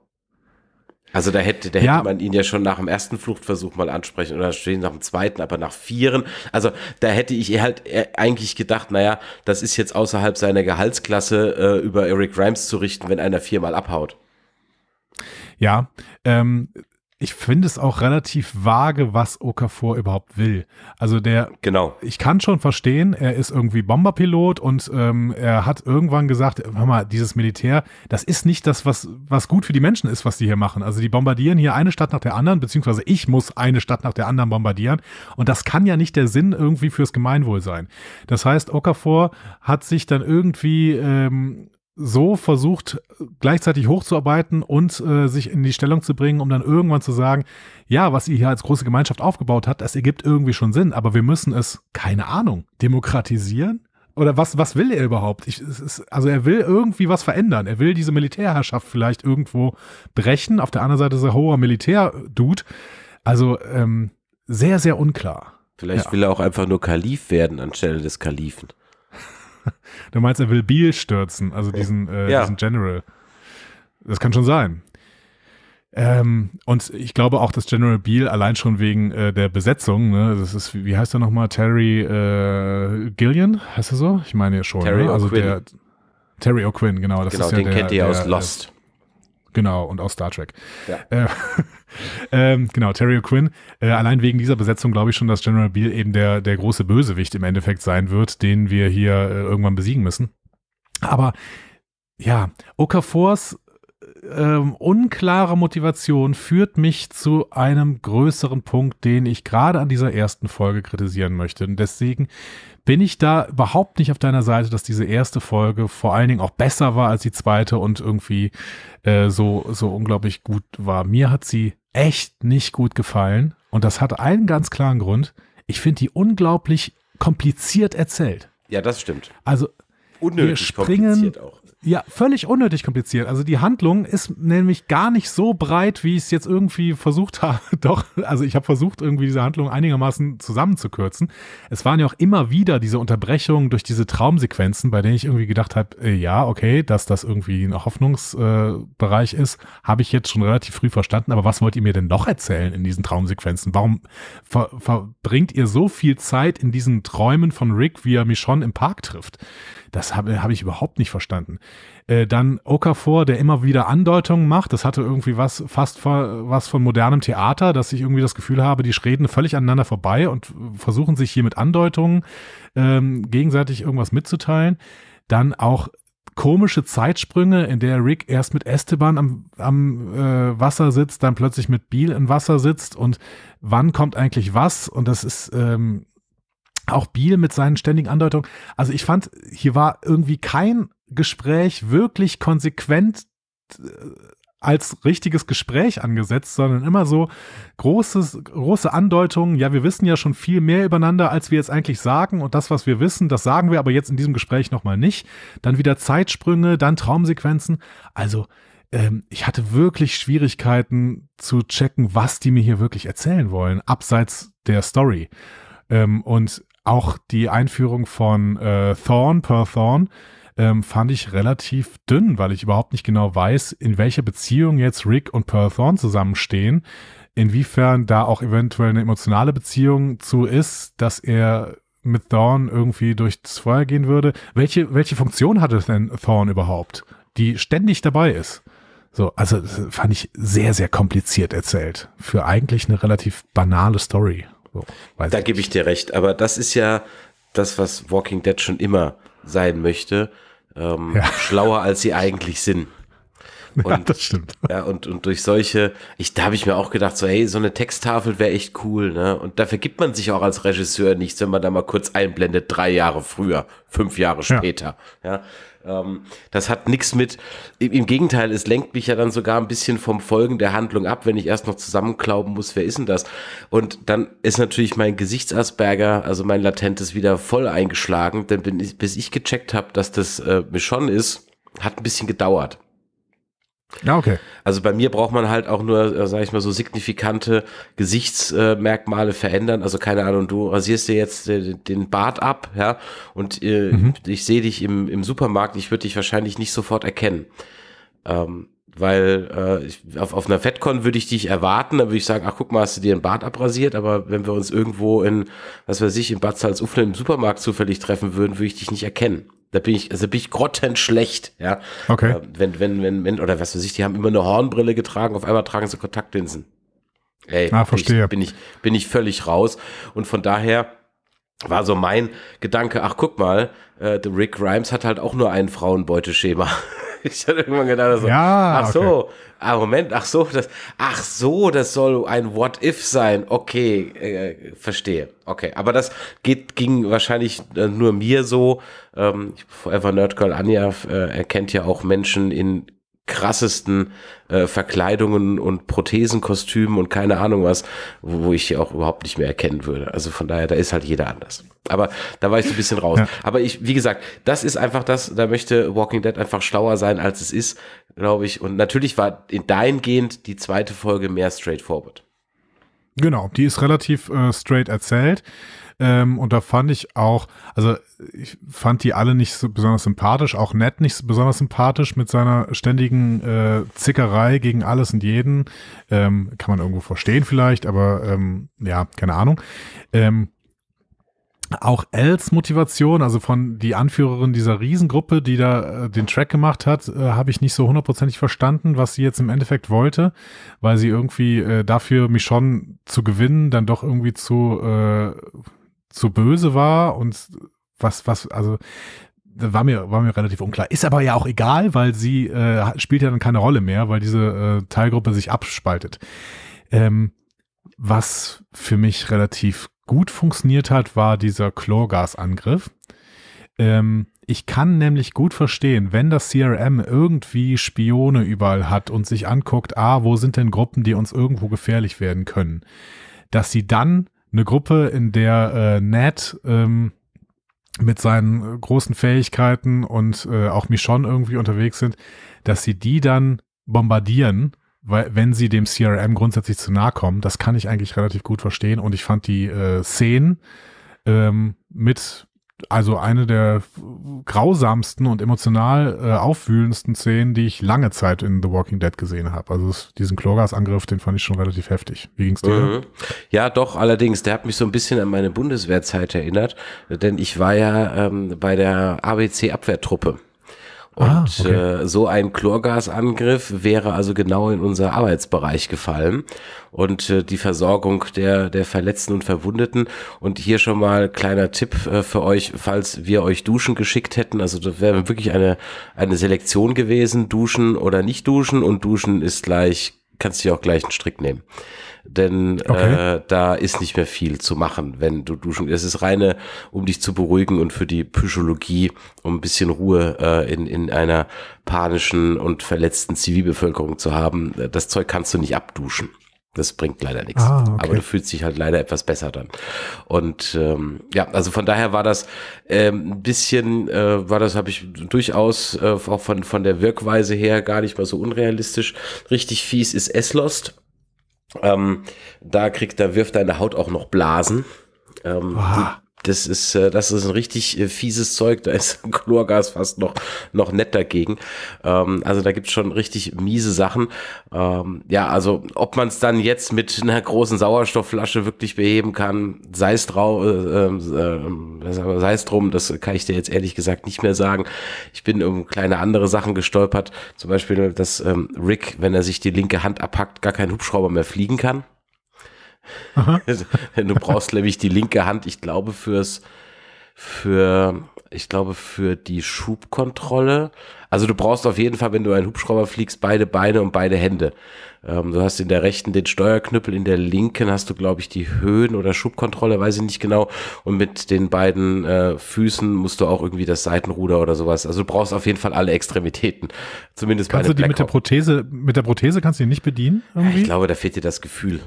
[SPEAKER 2] Also da hätte, da hätte ja. man ihn ja schon nach dem ersten Fluchtversuch mal ansprechen oder stehen nach dem zweiten, aber nach vieren. Also da hätte ich halt äh, eigentlich gedacht, naja, das ist jetzt außerhalb seiner Gehaltsklasse äh, über Eric Grimes zu richten, wenn einer viermal abhaut.
[SPEAKER 1] Ja, ähm, ich finde es auch relativ vage, was Okafor überhaupt will. Also der, genau. Ich kann schon verstehen, er ist irgendwie Bomberpilot und ähm, er hat irgendwann gesagt, hör mal, dieses Militär, das ist nicht das, was was gut für die Menschen ist, was die hier machen. Also die bombardieren hier eine Stadt nach der anderen, beziehungsweise ich muss eine Stadt nach der anderen bombardieren und das kann ja nicht der Sinn irgendwie fürs Gemeinwohl sein. Das heißt, Okafor hat sich dann irgendwie ähm, so versucht, gleichzeitig hochzuarbeiten und äh, sich in die Stellung zu bringen, um dann irgendwann zu sagen, ja, was ihr hier als große Gemeinschaft aufgebaut habt, das ergibt irgendwie schon Sinn, aber wir müssen es, keine Ahnung, demokratisieren? Oder was, was will er überhaupt? Ich, ist, also er will irgendwie was verändern. Er will diese Militärherrschaft vielleicht irgendwo brechen. Auf der anderen Seite ist er hoher Militärdude. Also ähm, sehr, sehr unklar.
[SPEAKER 2] Vielleicht ja. will er auch einfach nur Kalif werden anstelle des Kalifen.
[SPEAKER 1] du meinst, er will Beal stürzen, also diesen, äh, ja. diesen General. Das kann schon sein. Ähm, und ich glaube auch, dass General Beal allein schon wegen äh, der Besetzung, ne, das ist, wie heißt er nochmal, Terry äh, Gillian, heißt er so? Ich meine ja schon. Terry ne? Also Terry O'Quinn, genau. Das genau, ist ja den der, kennt ihr der, aus Lost. Genau, und aus Star Trek. Ja. Äh, ähm, genau, Terry O'Quinn. Äh, allein wegen dieser Besetzung glaube ich schon, dass General Beale eben der, der große Bösewicht im Endeffekt sein wird, den wir hier äh, irgendwann besiegen müssen. Aber ja, Okafors ähm, unklare Motivation führt mich zu einem größeren Punkt, den ich gerade an dieser ersten Folge kritisieren möchte. Und deswegen bin ich da überhaupt nicht auf deiner Seite, dass diese erste Folge vor allen Dingen auch besser war als die zweite und irgendwie äh, so, so unglaublich gut war. Mir hat sie echt nicht gut gefallen. Und das hat einen ganz klaren Grund. Ich finde die unglaublich kompliziert erzählt.
[SPEAKER 2] Ja, das stimmt.
[SPEAKER 1] Also unnötig wir springen, kompliziert auch. Ja, völlig unnötig kompliziert. Also die Handlung ist nämlich gar nicht so breit, wie ich es jetzt irgendwie versucht habe. Doch, also ich habe versucht, irgendwie diese Handlung einigermaßen zusammenzukürzen. Es waren ja auch immer wieder diese Unterbrechungen durch diese Traumsequenzen, bei denen ich irgendwie gedacht habe, äh, ja, okay, dass das irgendwie ein Hoffnungsbereich äh, ist, habe ich jetzt schon relativ früh verstanden. Aber was wollt ihr mir denn noch erzählen in diesen Traumsequenzen? Warum ver verbringt ihr so viel Zeit in diesen Träumen von Rick, wie er mich schon im Park trifft? Das habe hab ich überhaupt nicht verstanden. Äh, dann Okafor, der immer wieder Andeutungen macht. Das hatte irgendwie was, fast was von modernem Theater, dass ich irgendwie das Gefühl habe, die reden völlig aneinander vorbei und versuchen sich hier mit Andeutungen ähm, gegenseitig irgendwas mitzuteilen. Dann auch komische Zeitsprünge, in der Rick erst mit Esteban am, am äh, Wasser sitzt, dann plötzlich mit Biel im Wasser sitzt und wann kommt eigentlich was? Und das ist ähm, auch Biel mit seinen ständigen Andeutungen. Also ich fand, hier war irgendwie kein Gespräch wirklich konsequent äh, als richtiges Gespräch angesetzt, sondern immer so großes, große Andeutungen. Ja, wir wissen ja schon viel mehr übereinander, als wir jetzt eigentlich sagen. Und das, was wir wissen, das sagen wir aber jetzt in diesem Gespräch nochmal nicht. Dann wieder Zeitsprünge, dann Traumsequenzen. Also, ähm, ich hatte wirklich Schwierigkeiten zu checken, was die mir hier wirklich erzählen wollen, abseits der Story. Ähm, und auch die Einführung von äh, Thorn, Per Thorn, ähm, fand ich relativ dünn, weil ich überhaupt nicht genau weiß, in welcher Beziehung jetzt Rick und Per Thorn zusammenstehen. Inwiefern da auch eventuell eine emotionale Beziehung zu ist, dass er mit Thorn irgendwie durchs Feuer gehen würde. Welche, welche Funktion hatte denn Thorn überhaupt, die ständig dabei ist? So, also fand ich sehr, sehr kompliziert erzählt. Für eigentlich eine relativ banale Story.
[SPEAKER 2] So, da gebe ich dir recht. Aber das ist ja das, was Walking Dead schon immer sein möchte. Ähm, ja. Schlauer, als sie eigentlich sind. Und, ja, das stimmt. Ja, und, und durch solche, ich, da habe ich mir auch gedacht, so, hey, so eine Texttafel wäre echt cool, ne? Und da vergibt man sich auch als Regisseur nichts, wenn man da mal kurz einblendet, drei Jahre früher, fünf Jahre später. Ja. ja? Ähm, das hat nichts mit, im Gegenteil, es lenkt mich ja dann sogar ein bisschen vom Folgen der Handlung ab, wenn ich erst noch zusammenklauben muss, wer ist denn das? Und dann ist natürlich mein Gesichtsasperger, also mein Latentes, wieder voll eingeschlagen, denn bis ich gecheckt habe, dass das äh, Michonne ist, hat ein bisschen gedauert. Ja, ah, okay. Also bei mir braucht man halt auch nur, äh, sag ich mal, so signifikante Gesichtsmerkmale verändern. Also keine Ahnung, du rasierst dir jetzt äh, den Bart ab, ja, und äh, mhm. ich sehe dich im, im Supermarkt, ich würde dich wahrscheinlich nicht sofort erkennen. Ähm, weil äh, ich, auf, auf einer FedCon würde ich dich erwarten, dann würde ich sagen, ach guck mal, hast du dir den Bart abrasiert, aber wenn wir uns irgendwo in, was weiß ich, in Bad Salzuflen im Supermarkt zufällig treffen würden, würde ich dich nicht erkennen. Da bin ich, also bin ich grottenschlecht, ja. Okay. Ähm, wenn, wenn, wenn, wenn, oder was weiß ich, die haben immer eine Hornbrille getragen, auf einmal tragen sie Kontaktlinsen. Ey, ah, verstehe. Bin ich, bin ich, völlig raus. Und von daher war so mein Gedanke, ach guck mal, äh, Rick Grimes hat halt auch nur ein Frauenbeuteschema. ich hatte irgendwann gedacht, so, also, ja, ach so, okay. ah, Moment, ach so, das, ach so, das soll ein What If sein. Okay, äh, verstehe. Okay, aber das geht, ging wahrscheinlich äh, nur mir so. Ähm, Forever Nerd Girl Anja äh, erkennt ja auch Menschen in krassesten äh, Verkleidungen und Prothesenkostümen und keine Ahnung was, wo, wo ich auch überhaupt nicht mehr erkennen würde. Also von daher, da ist halt jeder anders. Aber da war ich so ein bisschen raus. Ja. Aber ich, wie gesagt, das ist einfach das, da möchte Walking Dead einfach schlauer sein, als es ist, glaube ich. Und natürlich war in dahingehend die zweite Folge mehr straightforward.
[SPEAKER 1] Genau, die ist relativ äh, straight erzählt. Ähm, und da fand ich auch, also ich fand die alle nicht so besonders sympathisch, auch Ned nicht so besonders sympathisch mit seiner ständigen äh, Zickerei gegen alles und jeden. Ähm, kann man irgendwo verstehen vielleicht, aber ähm, ja, keine Ahnung. Ähm, auch Els Motivation, also von die Anführerin dieser Riesengruppe, die da äh, den Track gemacht hat, äh, habe ich nicht so hundertprozentig verstanden, was sie jetzt im Endeffekt wollte, weil sie irgendwie äh, dafür schon zu gewinnen, dann doch irgendwie zu äh, zu böse war und was, was, also war mir, war mir relativ unklar. Ist aber ja auch egal, weil sie äh, spielt ja dann keine Rolle mehr, weil diese äh, Teilgruppe sich abspaltet. Ähm, was für mich relativ gut funktioniert hat, war dieser Chlorgasangriff. Ähm, ich kann nämlich gut verstehen, wenn das CRM irgendwie Spione überall hat und sich anguckt, ah, wo sind denn Gruppen, die uns irgendwo gefährlich werden können, dass sie dann eine Gruppe, in der äh, Ned ähm, mit seinen äh, großen Fähigkeiten und äh, auch Michonne irgendwie unterwegs sind, dass sie die dann bombardieren, weil, wenn sie dem CRM grundsätzlich zu nahe kommen. Das kann ich eigentlich relativ gut verstehen und ich fand die äh, Szenen ähm, mit also eine der grausamsten und emotional äh, aufwühlendsten Szenen, die ich lange Zeit in The Walking Dead gesehen habe. Also es, diesen Chlorgas-Angriff, den fand ich schon relativ heftig.
[SPEAKER 2] Wie ging's dir? Mhm. Ja, doch, allerdings, der hat mich so ein bisschen an meine Bundeswehrzeit erinnert, denn ich war ja ähm, bei der ABC-Abwehrtruppe. Ah, und ah, okay. äh, so ein Chlorgasangriff wäre also genau in unser Arbeitsbereich gefallen und äh, die Versorgung der, der Verletzten und Verwundeten. Und hier schon mal kleiner Tipp äh, für euch, falls wir euch Duschen geschickt hätten. Also das wäre wirklich eine, eine Selektion gewesen, Duschen oder nicht Duschen. Und Duschen ist gleich, kannst du dir auch gleich einen Strick nehmen denn okay. äh, da ist nicht mehr viel zu machen, wenn du duschen. Es ist reine, um dich zu beruhigen und für die Psychologie, um ein bisschen Ruhe äh, in, in einer panischen und verletzten Zivilbevölkerung zu haben. Das Zeug kannst du nicht abduschen. Das bringt leider nichts. Ah, okay. Aber du fühlst dich halt leider etwas besser dann. Und ähm, ja, also von daher war das ähm, ein bisschen, äh, war das, habe ich durchaus äh, auch von, von der Wirkweise her gar nicht mal so unrealistisch. Richtig fies ist Eslost. Ähm, da kriegt, da wirft deine Haut auch noch Blasen. Ähm, das ist, äh, das ist ein richtig äh, fieses Zeug. Da ist Chlorgas fast noch, noch nett dagegen. Ähm, also da gibt's schon richtig miese Sachen. Ähm, ja, also ob man es dann jetzt mit einer großen Sauerstoffflasche wirklich beheben kann, sei es drau, äh, äh, sei es drum, das kann ich dir jetzt ehrlich gesagt nicht mehr sagen. Ich bin um kleine andere Sachen gestolpert. Zum Beispiel, dass ähm, Rick, wenn er sich die linke Hand abhackt, gar kein Hubschrauber mehr fliegen kann. Also, du brauchst nämlich die linke Hand, ich glaube, fürs, für, ich glaube, für die Schubkontrolle. Also du brauchst auf jeden Fall, wenn du einen Hubschrauber fliegst, beide Beine und beide Hände. Ähm, du hast in der rechten den Steuerknüppel, in der linken hast du, glaube ich, die Höhen- oder Schubkontrolle, weiß ich nicht genau. Und mit den beiden äh, Füßen musst du auch irgendwie das Seitenruder oder sowas. Also du brauchst auf jeden Fall alle Extremitäten. Zumindest kannst bei Kannst du die Black mit der
[SPEAKER 1] Prothese, mit der Prothese kannst du die nicht bedienen?
[SPEAKER 2] Ja, ich glaube, da fehlt dir das Gefühl.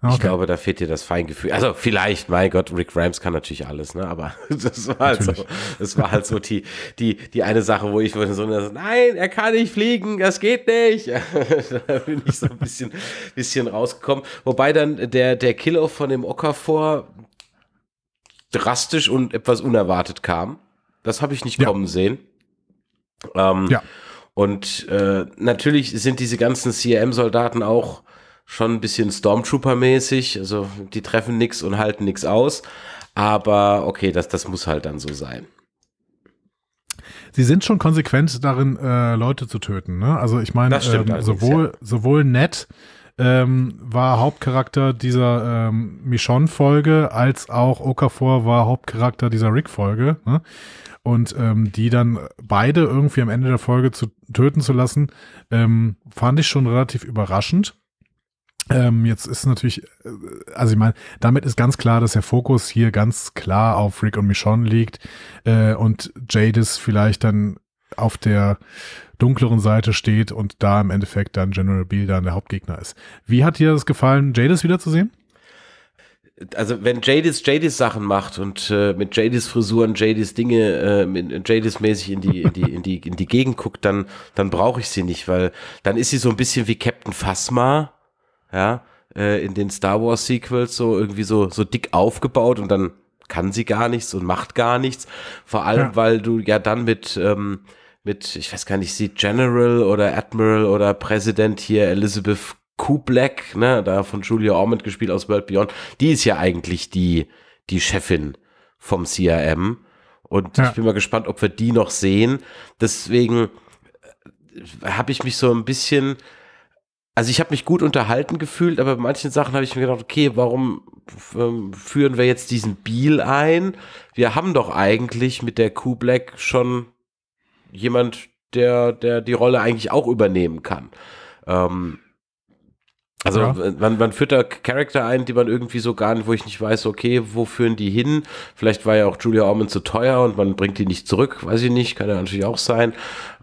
[SPEAKER 2] Ah, okay. Ich glaube, da fehlt dir das Feingefühl. Also vielleicht, mein Gott, Rick Rams kann natürlich alles, ne? Aber das war halt natürlich. so, das war halt so die, die, die eine Sache, wo ich würde so, nein, er kann nicht fliegen, das geht nicht. da bin ich so ein bisschen, bisschen rausgekommen. Wobei dann der, der Kill-Off von dem Ocker vor drastisch und etwas unerwartet kam. Das habe ich nicht ja. kommen sehen. Ähm, ja. Und äh, natürlich sind diese ganzen CRM-Soldaten auch schon ein bisschen Stormtrooper-mäßig. Also die treffen nichts und halten nichts aus. Aber okay, das, das muss halt dann so sein.
[SPEAKER 1] Sie sind schon konsequent darin, äh, Leute zu töten. Ne? Also ich meine, ähm, sowohl, ja. sowohl Ned ähm, war Hauptcharakter dieser ähm, Michonne-Folge, als auch Okafor war Hauptcharakter dieser Rick-Folge. Ne? Und ähm, die dann beide irgendwie am Ende der Folge zu töten zu lassen, ähm, fand ich schon relativ überraschend. Ähm, jetzt ist natürlich, äh, also ich meine, damit ist ganz klar, dass der Fokus hier ganz klar auf Rick und Michonne liegt äh, und Jadis vielleicht dann auf der dunkleren Seite steht und da im Endeffekt dann General Beal dann der Hauptgegner ist. Wie hat dir das gefallen, Jadis wiederzusehen?
[SPEAKER 2] also wenn Jadis Jadis Sachen macht und äh, mit Jadis Frisuren Jadis Dinge äh, Jadis mäßig in die in die in die in die Gegend guckt, dann dann brauche ich sie nicht, weil dann ist sie so ein bisschen wie Captain Phasma ja, äh, in den Star Wars Sequels so irgendwie so, so dick aufgebaut und dann kann sie gar nichts und macht gar nichts. Vor allem, ja. weil du ja dann mit, ähm, mit, ich weiß gar nicht, sie General oder Admiral oder Präsident hier Elizabeth Kublek, ne, da von Julia Ormond gespielt aus World Beyond, die ist ja eigentlich die, die Chefin vom CRM. Und ja. ich bin mal gespannt, ob wir die noch sehen. Deswegen äh, habe ich mich so ein bisschen also ich habe mich gut unterhalten gefühlt, aber bei manchen Sachen habe ich mir gedacht, okay, warum ähm, führen wir jetzt diesen Beal ein? Wir haben doch eigentlich mit der Q-Black schon jemand, der, der die Rolle eigentlich auch übernehmen kann. Ähm, also ja. man, man führt da Charakter ein, die man irgendwie so gar nicht, wo ich nicht weiß, okay, wo führen die hin? Vielleicht war ja auch Julia Ormond zu teuer und man bringt die nicht zurück, weiß ich nicht, kann ja natürlich auch sein.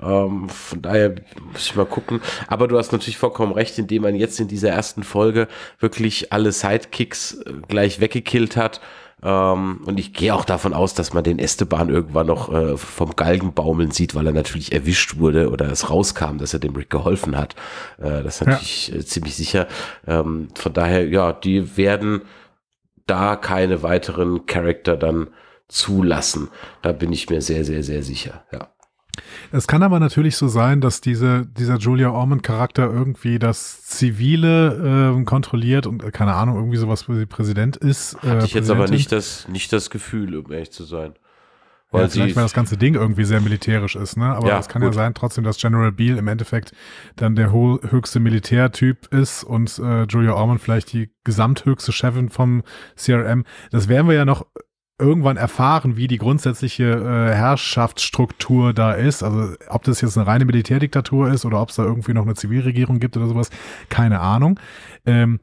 [SPEAKER 2] Ähm, von daher muss ich mal gucken. Aber du hast natürlich vollkommen recht, indem man jetzt in dieser ersten Folge wirklich alle Sidekicks äh, gleich weggekillt hat ähm, und ich gehe auch davon aus, dass man den Esteban irgendwann noch äh, vom Galgen baumeln sieht, weil er natürlich erwischt wurde oder es rauskam, dass er dem Rick geholfen hat. Äh, das ist natürlich ja. Äh, ziemlich sicher. Ähm, von daher, ja, die werden da keine weiteren Charakter dann zulassen. Da bin ich mir sehr, sehr, sehr sicher. Ja.
[SPEAKER 1] Es kann aber natürlich so sein, dass diese, dieser Julia Ormond-Charakter irgendwie das Zivile äh, kontrolliert und äh, keine Ahnung, irgendwie sowas, wo sie Präsident ist. Äh, Hatte ich jetzt aber nicht
[SPEAKER 2] das, nicht das Gefühl, um ehrlich zu sein. Weil ja, vielleicht, weil das
[SPEAKER 1] ganze Ding irgendwie sehr militärisch ist, ne? Aber es ja, kann gut. ja sein, trotzdem, dass General Beale im Endeffekt dann der höchste Militärtyp ist und äh, Julia Ormond vielleicht die gesamthöchste Chefin vom CRM. Das werden wir ja noch irgendwann erfahren, wie die grundsätzliche äh, Herrschaftsstruktur da ist. Also ob das jetzt eine reine Militärdiktatur ist oder ob es da irgendwie noch eine Zivilregierung gibt oder sowas, keine Ahnung. Ähm,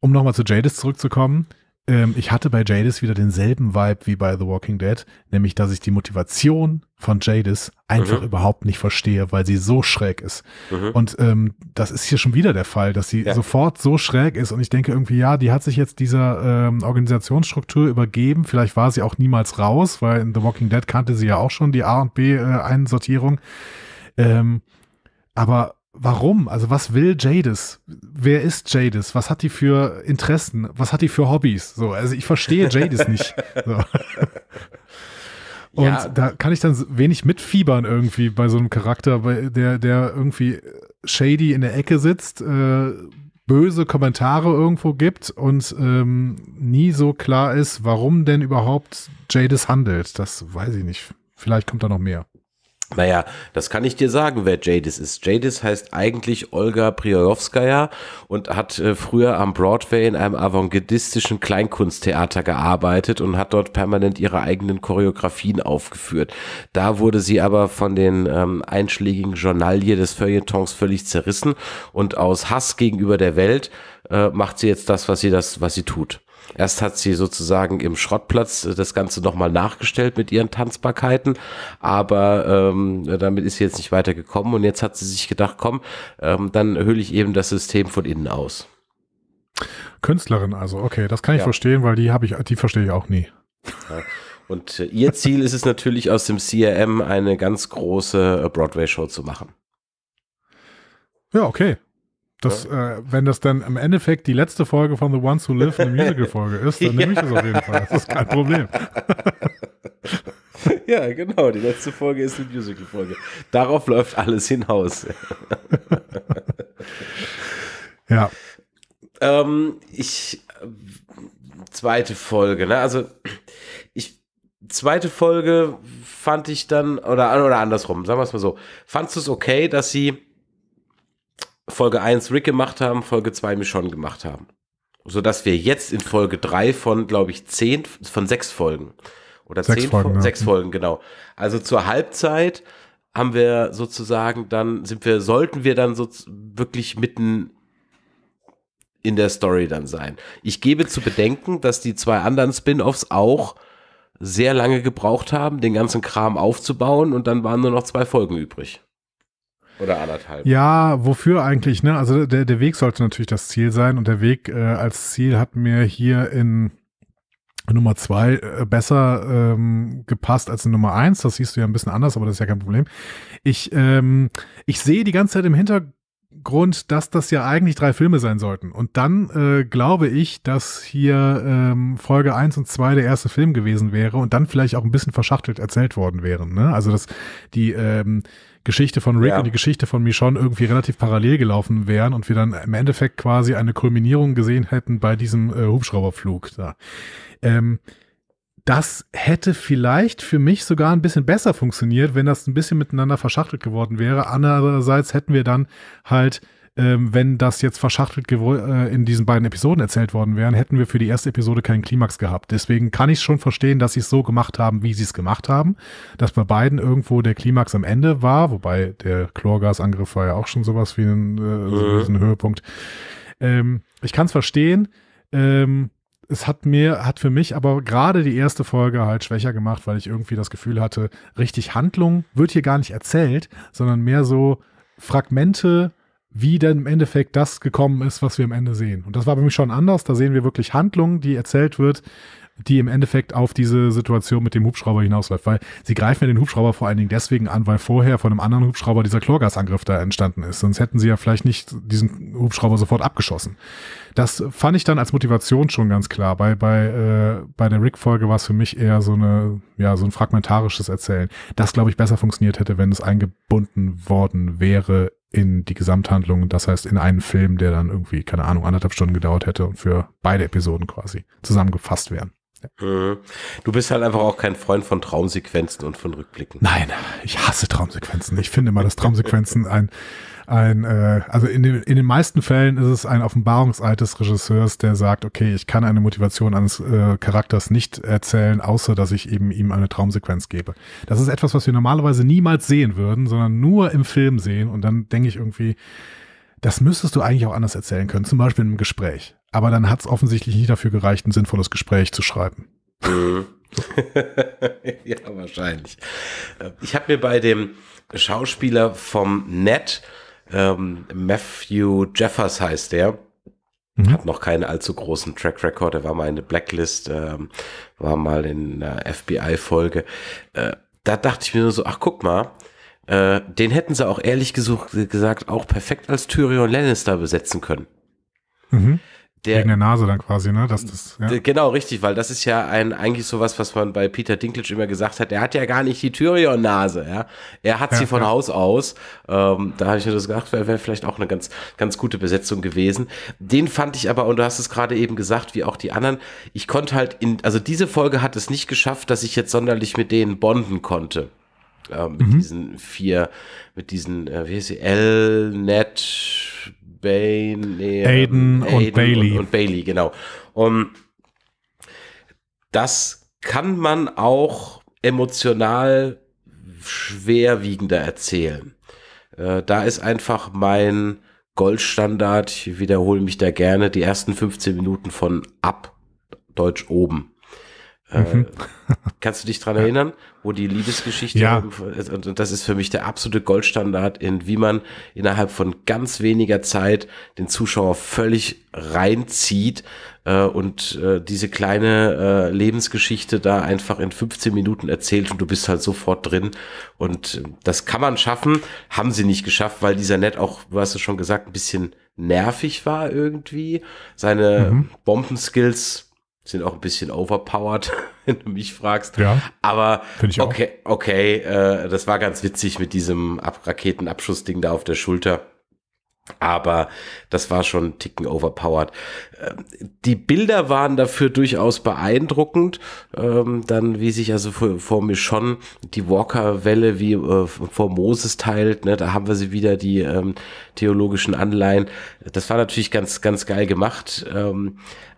[SPEAKER 1] um nochmal zu Jadis zurückzukommen, ähm, ich hatte bei Jadis wieder denselben Vibe wie bei The Walking Dead, nämlich dass ich die Motivation von Jadis einfach mhm. überhaupt nicht verstehe, weil sie so schräg ist. Mhm. Und ähm, das ist hier schon wieder der Fall, dass sie ja. sofort so schräg ist. Und ich denke irgendwie, ja, die hat sich jetzt dieser ähm, Organisationsstruktur übergeben. Vielleicht war sie auch niemals raus, weil in The Walking Dead kannte sie ja auch schon die A und B äh, Einsortierung. Ähm, aber warum? Also was will Jadis? Wer ist Jadis? Was hat die für Interessen? Was hat die für Hobbys? So, also ich verstehe Jadis nicht. So. Und ja. da kann ich dann wenig mitfiebern irgendwie bei so einem Charakter, der, der irgendwie shady in der Ecke sitzt, äh, böse Kommentare irgendwo gibt und ähm, nie so klar ist, warum denn überhaupt Jadis handelt. Das weiß ich nicht. Vielleicht kommt da noch mehr.
[SPEAKER 2] Naja, das kann ich dir sagen, wer Jadis ist. Jadis heißt eigentlich Olga Priorowskaja und hat äh, früher am Broadway in einem avantgardistischen Kleinkunsttheater gearbeitet und hat dort permanent ihre eigenen Choreografien aufgeführt. Da wurde sie aber von den ähm, einschlägigen Journalier des Feuilletons völlig zerrissen und aus Hass gegenüber der Welt äh, macht sie jetzt das, was sie das, was sie tut. Erst hat sie sozusagen im Schrottplatz äh, das Ganze nochmal nachgestellt mit ihren Tanzbarkeiten, aber ähm, damit ist sie jetzt nicht weitergekommen und jetzt hat sie sich gedacht, komm, ähm, dann höhle ich eben das System von innen aus.
[SPEAKER 1] Künstlerin also, okay, das kann ich ja. verstehen, weil die habe ich, die verstehe ich auch nie.
[SPEAKER 2] Ja. Und äh, ihr Ziel ist es natürlich, aus dem CRM eine ganz große äh, Broadway-Show zu machen.
[SPEAKER 1] Ja, okay. Das, ja. äh, wenn das dann im Endeffekt die letzte Folge von The Ones Who Live eine Musical-Folge ist, dann ja. nehme ich das auf jeden Fall. Das ist kein Problem.
[SPEAKER 2] ja, genau. Die letzte Folge ist eine Musical-Folge. Darauf läuft alles hinaus. ja. Ähm, ich. Zweite Folge, ne? Also, ich. Zweite Folge fand ich dann, oder, oder andersrum, sagen wir es mal so. Fandst du es okay, dass sie Folge 1 Rick gemacht haben, Folge 2 Michonne gemacht haben. Sodass wir jetzt in Folge 3 von, glaube ich, 10, von 6 Folgen oder 10 Folgen, 6 ja. Mhm. Folgen, genau. Also zur Halbzeit haben wir sozusagen dann, sind wir, sollten wir dann so wirklich mitten in der Story dann sein. Ich gebe zu bedenken, dass die zwei anderen Spin-offs auch sehr lange gebraucht haben, den ganzen Kram aufzubauen und dann waren nur noch zwei Folgen übrig. Oder anderthalb.
[SPEAKER 1] Ja, wofür eigentlich, ne? Also der, der Weg sollte natürlich das Ziel sein und der Weg äh, als Ziel hat mir hier in Nummer zwei äh, besser ähm, gepasst als in Nummer eins. Das siehst du ja ein bisschen anders, aber das ist ja kein Problem. Ich, ähm, ich sehe die ganze Zeit im Hintergrund, dass das ja eigentlich drei Filme sein sollten. Und dann äh, glaube ich, dass hier ähm, Folge eins und zwei der erste Film gewesen wäre und dann vielleicht auch ein bisschen verschachtelt erzählt worden wären. Ne? Also dass die ähm, Geschichte von Rick ja. und die Geschichte von Michonne irgendwie relativ parallel gelaufen wären und wir dann im Endeffekt quasi eine Kulminierung gesehen hätten bei diesem äh, Hubschrauberflug da. Ähm, das hätte vielleicht für mich sogar ein bisschen besser funktioniert, wenn das ein bisschen miteinander verschachtelt geworden wäre. Andererseits hätten wir dann halt ähm, wenn das jetzt verschachtelt äh, in diesen beiden Episoden erzählt worden wären, hätten wir für die erste Episode keinen Klimax gehabt. Deswegen kann ich schon verstehen, dass sie es so gemacht haben, wie sie es gemacht haben. Dass bei beiden irgendwo der Klimax am Ende war, wobei der Chlorgasangriff war ja auch schon sowas wie ein, äh, so mhm. ein Höhepunkt. Ähm, ich kann es verstehen. Ähm, es hat mir, hat für mich aber gerade die erste Folge halt schwächer gemacht, weil ich irgendwie das Gefühl hatte, richtig Handlung wird hier gar nicht erzählt, sondern mehr so Fragmente wie denn im Endeffekt das gekommen ist, was wir am Ende sehen. Und das war bei mir schon anders. Da sehen wir wirklich Handlungen, die erzählt wird, die im Endeffekt auf diese Situation mit dem Hubschrauber hinausläuft. Weil sie greifen ja den Hubschrauber vor allen Dingen deswegen an, weil vorher von einem anderen Hubschrauber dieser Chlorgasangriff da entstanden ist. Sonst hätten sie ja vielleicht nicht diesen Hubschrauber sofort abgeschossen. Das fand ich dann als Motivation schon ganz klar. Bei, bei, äh, bei der Rick-Folge war es für mich eher so, eine, ja, so ein fragmentarisches Erzählen. Das, glaube ich, besser funktioniert hätte, wenn es eingebunden worden wäre in die Gesamthandlung, das heißt in einen Film, der dann irgendwie, keine Ahnung, anderthalb Stunden gedauert hätte und für beide Episoden quasi zusammengefasst wären.
[SPEAKER 2] Ja. Mhm. Du bist halt einfach auch kein Freund von Traumsequenzen und von Rückblicken. Nein, ich hasse Traumsequenzen. Ich finde immer, dass Traumsequenzen
[SPEAKER 1] ein ein, äh, also in den, in den meisten Fällen ist es ein Offenbarungseid des Regisseurs, der sagt, okay, ich kann eine Motivation eines äh, Charakters nicht erzählen, außer dass ich eben ihm eine Traumsequenz gebe. Das ist etwas, was wir normalerweise niemals sehen würden, sondern nur im Film sehen. Und dann denke ich irgendwie, das müsstest du eigentlich auch anders erzählen können, zum Beispiel in einem Gespräch. Aber dann hat es offensichtlich nicht dafür gereicht, ein sinnvolles Gespräch zu schreiben.
[SPEAKER 2] Mhm. ja, wahrscheinlich. Äh, ich habe mir bei dem Schauspieler vom Net ähm, Matthew Jeffers heißt der. Mhm. Hat noch keinen allzu großen Track Record. Er war mal in der Blacklist, ähm, war mal in einer FBI-Folge. Äh, da dachte ich mir nur so, ach guck mal, äh, den hätten sie auch ehrlich gesucht, gesagt auch perfekt als Tyrion Lannister besetzen können. Mhm der, Wegen der Nase dann quasi, ne? Dass das, ja. Genau, richtig, weil das ist ja ein, eigentlich sowas, was man bei Peter Dinklage immer gesagt hat, er hat ja gar nicht die Tyrion-Nase, ja. Er hat ja, sie von ja. Haus aus. Ähm, da habe ich mir das gedacht, wäre wär vielleicht auch eine ganz, ganz gute Besetzung gewesen. Den fand ich aber, und du hast es gerade eben gesagt, wie auch die anderen, ich konnte halt in, also diese Folge hat es nicht geschafft, dass ich jetzt sonderlich mit denen bonden konnte. Äh, mit mhm. diesen vier, mit diesen, äh, wie hieß sie, L, Net, Bane, nee, Aiden, Aiden, und Aiden Bailey. Und, und, Bailey, genau. Um, das kann man auch emotional schwerwiegender erzählen. Äh, da ist einfach mein Goldstandard, ich wiederhole mich da gerne, die ersten 15 Minuten von ab, Deutsch oben. Äh, mhm. kannst du dich dran erinnern, wo die Liebesgeschichte, ja. Also, und das ist für mich der absolute Goldstandard, in wie man innerhalb von ganz weniger Zeit den Zuschauer völlig reinzieht äh, und äh, diese kleine äh, Lebensgeschichte da einfach in 15 Minuten erzählt und du bist halt sofort drin. Und äh, das kann man schaffen, haben sie nicht geschafft, weil dieser Nett auch, du hast es schon gesagt, ein bisschen nervig war irgendwie. Seine mhm. Bombenskills sind auch ein bisschen overpowered, wenn du mich fragst. Ja. Aber okay, okay, äh, das war ganz witzig mit diesem Ab Raketenabschussding da auf der Schulter. Aber das war schon ein Ticken overpowered. Ähm, die Bilder waren dafür durchaus beeindruckend. Ähm, dann, wie sich also vor, vor mir schon die Walker-Welle wie äh, vor Moses teilt. Ne, da haben wir sie wieder, die ähm, theologischen Anleihen. Das war natürlich ganz, ganz geil gemacht.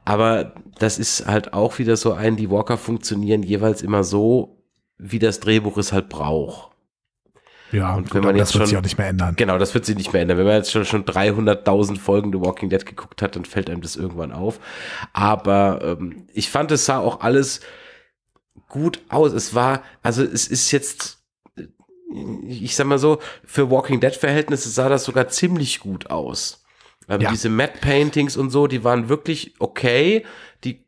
[SPEAKER 2] Aber das ist halt auch wieder so ein, die Walker funktionieren jeweils immer so, wie das Drehbuch es halt braucht. Ja, und wenn gut, man jetzt das wird sich auch nicht mehr ändern. Genau, das wird sich nicht mehr ändern. Wenn man jetzt schon, schon 300.000 Folgen The Walking Dead geguckt hat, dann fällt einem das irgendwann auf. Aber ähm, ich fand, es sah auch alles gut aus. Es war, also es ist jetzt, äh, ich sag mal so, für Walking Dead-Verhältnisse sah das sogar ziemlich gut aus. Ähm, ja. Diese Matte Paintings und so, die waren wirklich okay. Die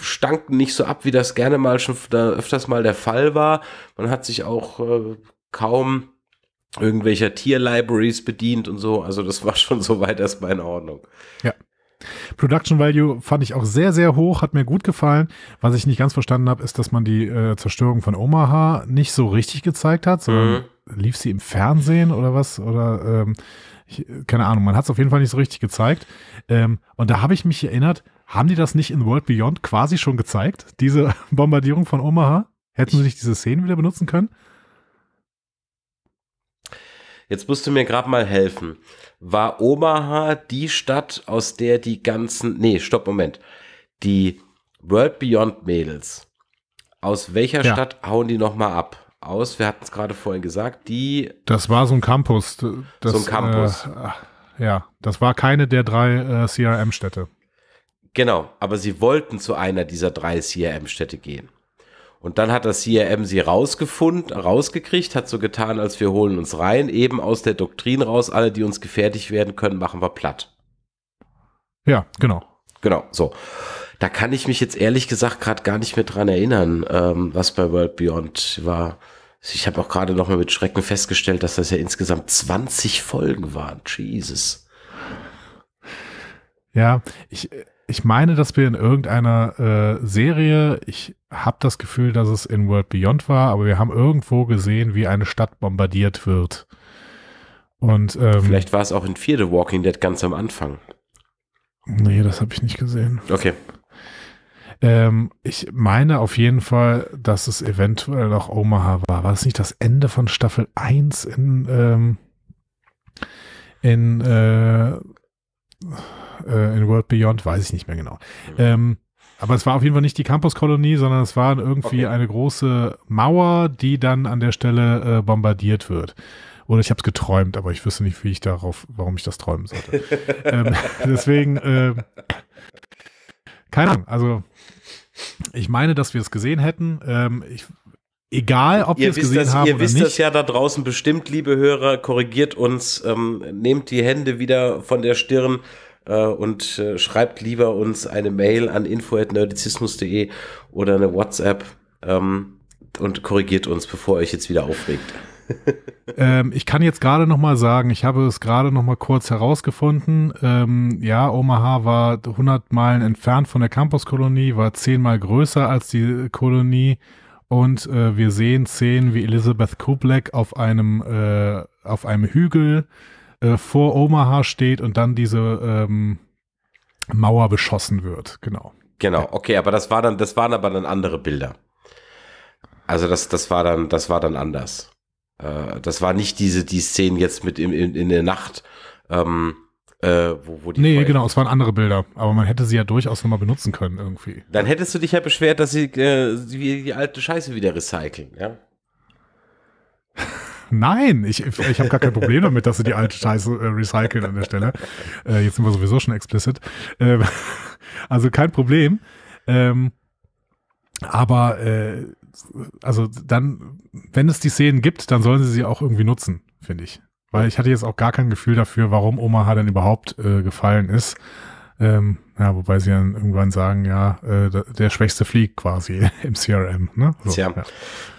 [SPEAKER 2] stanken nicht so ab, wie das gerne mal schon öfters mal der Fall war. Man hat sich auch äh, kaum irgendwelcher Tier-Libraries bedient und so. Also das war schon soweit erstmal in Ordnung. Ja.
[SPEAKER 1] Production Value fand ich auch sehr, sehr hoch, hat mir gut gefallen. Was ich nicht ganz verstanden habe, ist, dass man die äh, Zerstörung von Omaha nicht so richtig gezeigt hat, sondern mhm. lief sie im Fernsehen oder was? Oder ähm, ich, keine Ahnung, man hat es auf jeden Fall nicht so richtig gezeigt. Ähm, und da habe ich mich erinnert, haben die das nicht in World Beyond quasi schon gezeigt, diese Bombardierung von Omaha? Hätten sie nicht diese Szenen wieder benutzen können?
[SPEAKER 2] Jetzt musst du mir gerade mal helfen. War Omaha die Stadt, aus der die ganzen, nee, stopp, Moment. Die World Beyond Mädels. Aus welcher ja. Stadt hauen die nochmal ab? Aus, wir hatten es gerade vorhin gesagt, die.
[SPEAKER 1] Das war so ein Campus. Das, so ein Campus. Äh, ja, das war keine der drei äh, CRM-Städte.
[SPEAKER 2] Genau, aber sie wollten zu einer dieser drei CRM-Städte gehen. Und dann hat das CRM sie rausgefunden, rausgekriegt, hat so getan, als wir holen uns rein, eben aus der Doktrin raus, alle, die uns gefährlich werden können, machen wir platt. Ja, genau. Genau, so. Da kann ich mich jetzt ehrlich gesagt gerade gar nicht mehr dran erinnern, ähm, was bei World Beyond war. Ich habe auch gerade noch mal mit Schrecken festgestellt, dass das ja insgesamt 20 Folgen waren. Jesus.
[SPEAKER 1] Ja, ich, ich meine, dass wir in irgendeiner äh, Serie, ich habe das Gefühl, dass es in World Beyond war, aber wir haben irgendwo gesehen, wie eine Stadt bombardiert wird. Und ähm, vielleicht
[SPEAKER 2] war es auch in 4 The Walking Dead ganz am Anfang.
[SPEAKER 1] Nee, das habe ich nicht gesehen. Okay. Ähm, ich meine auf jeden Fall, dass es eventuell auch Omaha war. War es nicht das Ende von Staffel 1 in, ähm, in äh, äh, in World Beyond, weiß ich nicht mehr genau. Ähm, aber es war auf jeden Fall nicht die Campus-Kolonie, sondern es war irgendwie okay. eine große Mauer, die dann an der Stelle äh, bombardiert wird. Oder ich habe es geträumt, aber ich wüsste nicht, wie ich darauf, warum ich das träumen sollte. ähm, deswegen, äh, keine Ahnung. Also ich meine, dass wir es gesehen hätten. Ähm, ich, egal, ob wir es gesehen das, haben oder nicht. Ihr wisst das
[SPEAKER 2] ja da draußen bestimmt, liebe Hörer. Korrigiert uns, ähm, nehmt die Hände wieder von der Stirn äh, und äh, schreibt lieber uns eine Mail an info.nerdizismus.de oder eine WhatsApp ähm, und korrigiert uns, bevor ihr euch jetzt wieder aufregt.
[SPEAKER 1] ähm, ich kann jetzt gerade noch mal sagen, ich habe es gerade noch mal kurz herausgefunden. Ähm, ja, Omaha war 100 Meilen entfernt von der Campuskolonie, war zehnmal größer als die Kolonie und äh, wir sehen Szenen wie Elizabeth Kubleck auf einem äh, auf einem Hügel äh, vor Omaha steht und dann diese ähm, Mauer beschossen wird. Genau.
[SPEAKER 2] Genau, okay, aber das war dann, das waren aber dann andere Bilder. Also das, das war dann, das war dann anders. Äh, das war nicht diese, die Szenen jetzt mit in, in, in der Nacht, ähm, äh, wo, wo die. Nee, Feuer genau, es waren andere
[SPEAKER 1] Bilder, aber man hätte sie ja durchaus nochmal benutzen können irgendwie.
[SPEAKER 2] Dann hättest du dich ja beschwert, dass sie äh, die, die alte Scheiße wieder recyceln, ja?
[SPEAKER 1] Nein, ich, ich habe gar kein Problem damit, dass sie die alte Scheiße äh, recyceln an der Stelle. Äh, jetzt sind wir sowieso schon explicit. Äh, also kein Problem. Ähm, aber äh, also dann, wenn es die Szenen gibt, dann sollen sie sie auch irgendwie nutzen, finde ich. Weil ich hatte jetzt auch gar kein Gefühl dafür, warum Omaha denn überhaupt äh, gefallen ist. Ähm, ja, wobei sie dann irgendwann sagen, ja, äh, der Schwächste fliegt quasi im CRM. Ne? So, Tja.
[SPEAKER 2] Ja.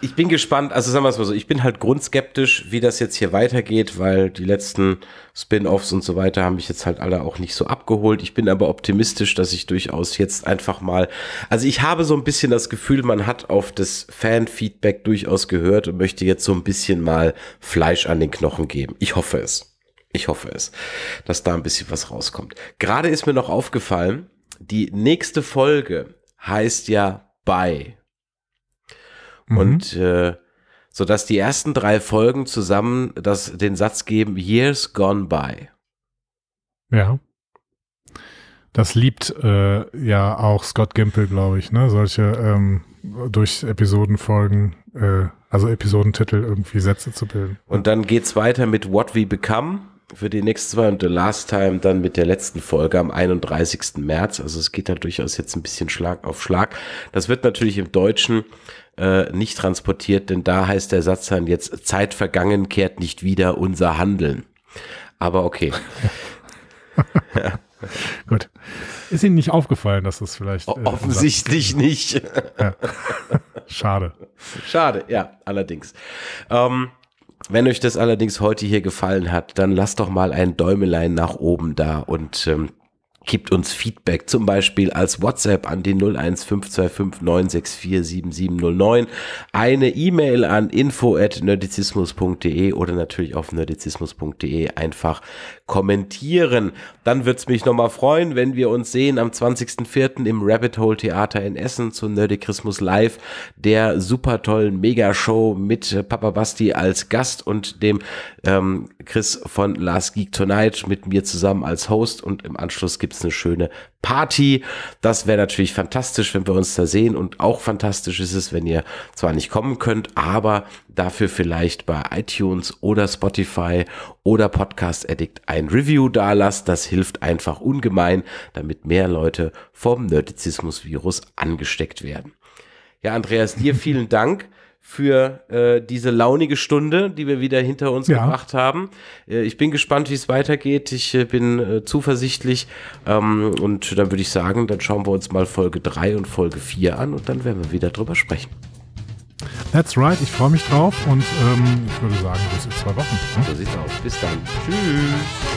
[SPEAKER 2] Ich bin gespannt, also sagen wir es mal so, ich bin halt grundskeptisch, wie das jetzt hier weitergeht, weil die letzten Spin-offs und so weiter haben mich jetzt halt alle auch nicht so abgeholt. Ich bin aber optimistisch, dass ich durchaus jetzt einfach mal, also ich habe so ein bisschen das Gefühl, man hat auf das Fan-Feedback durchaus gehört und möchte jetzt so ein bisschen mal Fleisch an den Knochen geben. Ich hoffe es. Ich hoffe es, dass da ein bisschen was rauskommt. Gerade ist mir noch aufgefallen, die nächste Folge heißt ja Bye. Mhm. Und äh, so dass die ersten drei Folgen zusammen das, den Satz geben, Years gone by.
[SPEAKER 1] Ja. Das liebt äh, ja auch Scott Gimpel, glaube ich, ne? Solche ähm, durch Episodenfolgen, äh, also Episodentitel irgendwie Sätze zu bilden.
[SPEAKER 2] Und dann geht es weiter mit What We Become für die nächsten zwei und The Last Time dann mit der letzten Folge am 31. März. Also es geht da durchaus jetzt ein bisschen Schlag auf Schlag. Das wird natürlich im Deutschen äh, nicht transportiert, denn da heißt der Satz dann jetzt Zeit vergangen kehrt nicht wieder unser Handeln. Aber okay.
[SPEAKER 1] Gut. Ist Ihnen nicht aufgefallen, dass
[SPEAKER 2] das vielleicht. O äh, offensichtlich nicht. Ja. Schade. Schade, ja, allerdings. Ähm, wenn euch das allerdings heute hier gefallen hat, dann lasst doch mal ein Däumelein nach oben da und ähm, gibt uns Feedback, zum Beispiel als WhatsApp an den 01525964709, eine E-Mail an info at nerdizismus.de oder natürlich auf nerdizismus.de einfach kommentieren. Dann wird's es mich nochmal freuen, wenn wir uns sehen am 20.04. im Rabbit Hole Theater in Essen zu Nerdicrismus Live, der super tollen Megashow mit Papa Basti als Gast und dem ähm, Chris von Last Geek Tonight mit mir zusammen als Host und im Anschluss gibt es gibt's eine schöne Party. Das wäre natürlich fantastisch, wenn wir uns da sehen. Und auch fantastisch ist es, wenn ihr zwar nicht kommen könnt, aber dafür vielleicht bei iTunes oder Spotify oder Podcast Addict ein Review da lasst. Das hilft einfach ungemein, damit mehr Leute vom Nerdizismus-Virus angesteckt werden. Ja, Andreas, dir vielen Dank für äh, diese launige Stunde, die wir wieder hinter uns ja. gebracht haben. Äh, ich bin gespannt, wie es weitergeht. Ich äh, bin äh, zuversichtlich. Ähm, und dann würde ich sagen, dann schauen wir uns mal Folge 3 und Folge 4 an und dann werden wir wieder drüber sprechen.
[SPEAKER 1] That's right, ich freue mich drauf und ähm, ich würde sagen, bis in zwei Wochen. Ne? So sieht's aus. Bis dann. Tschüss.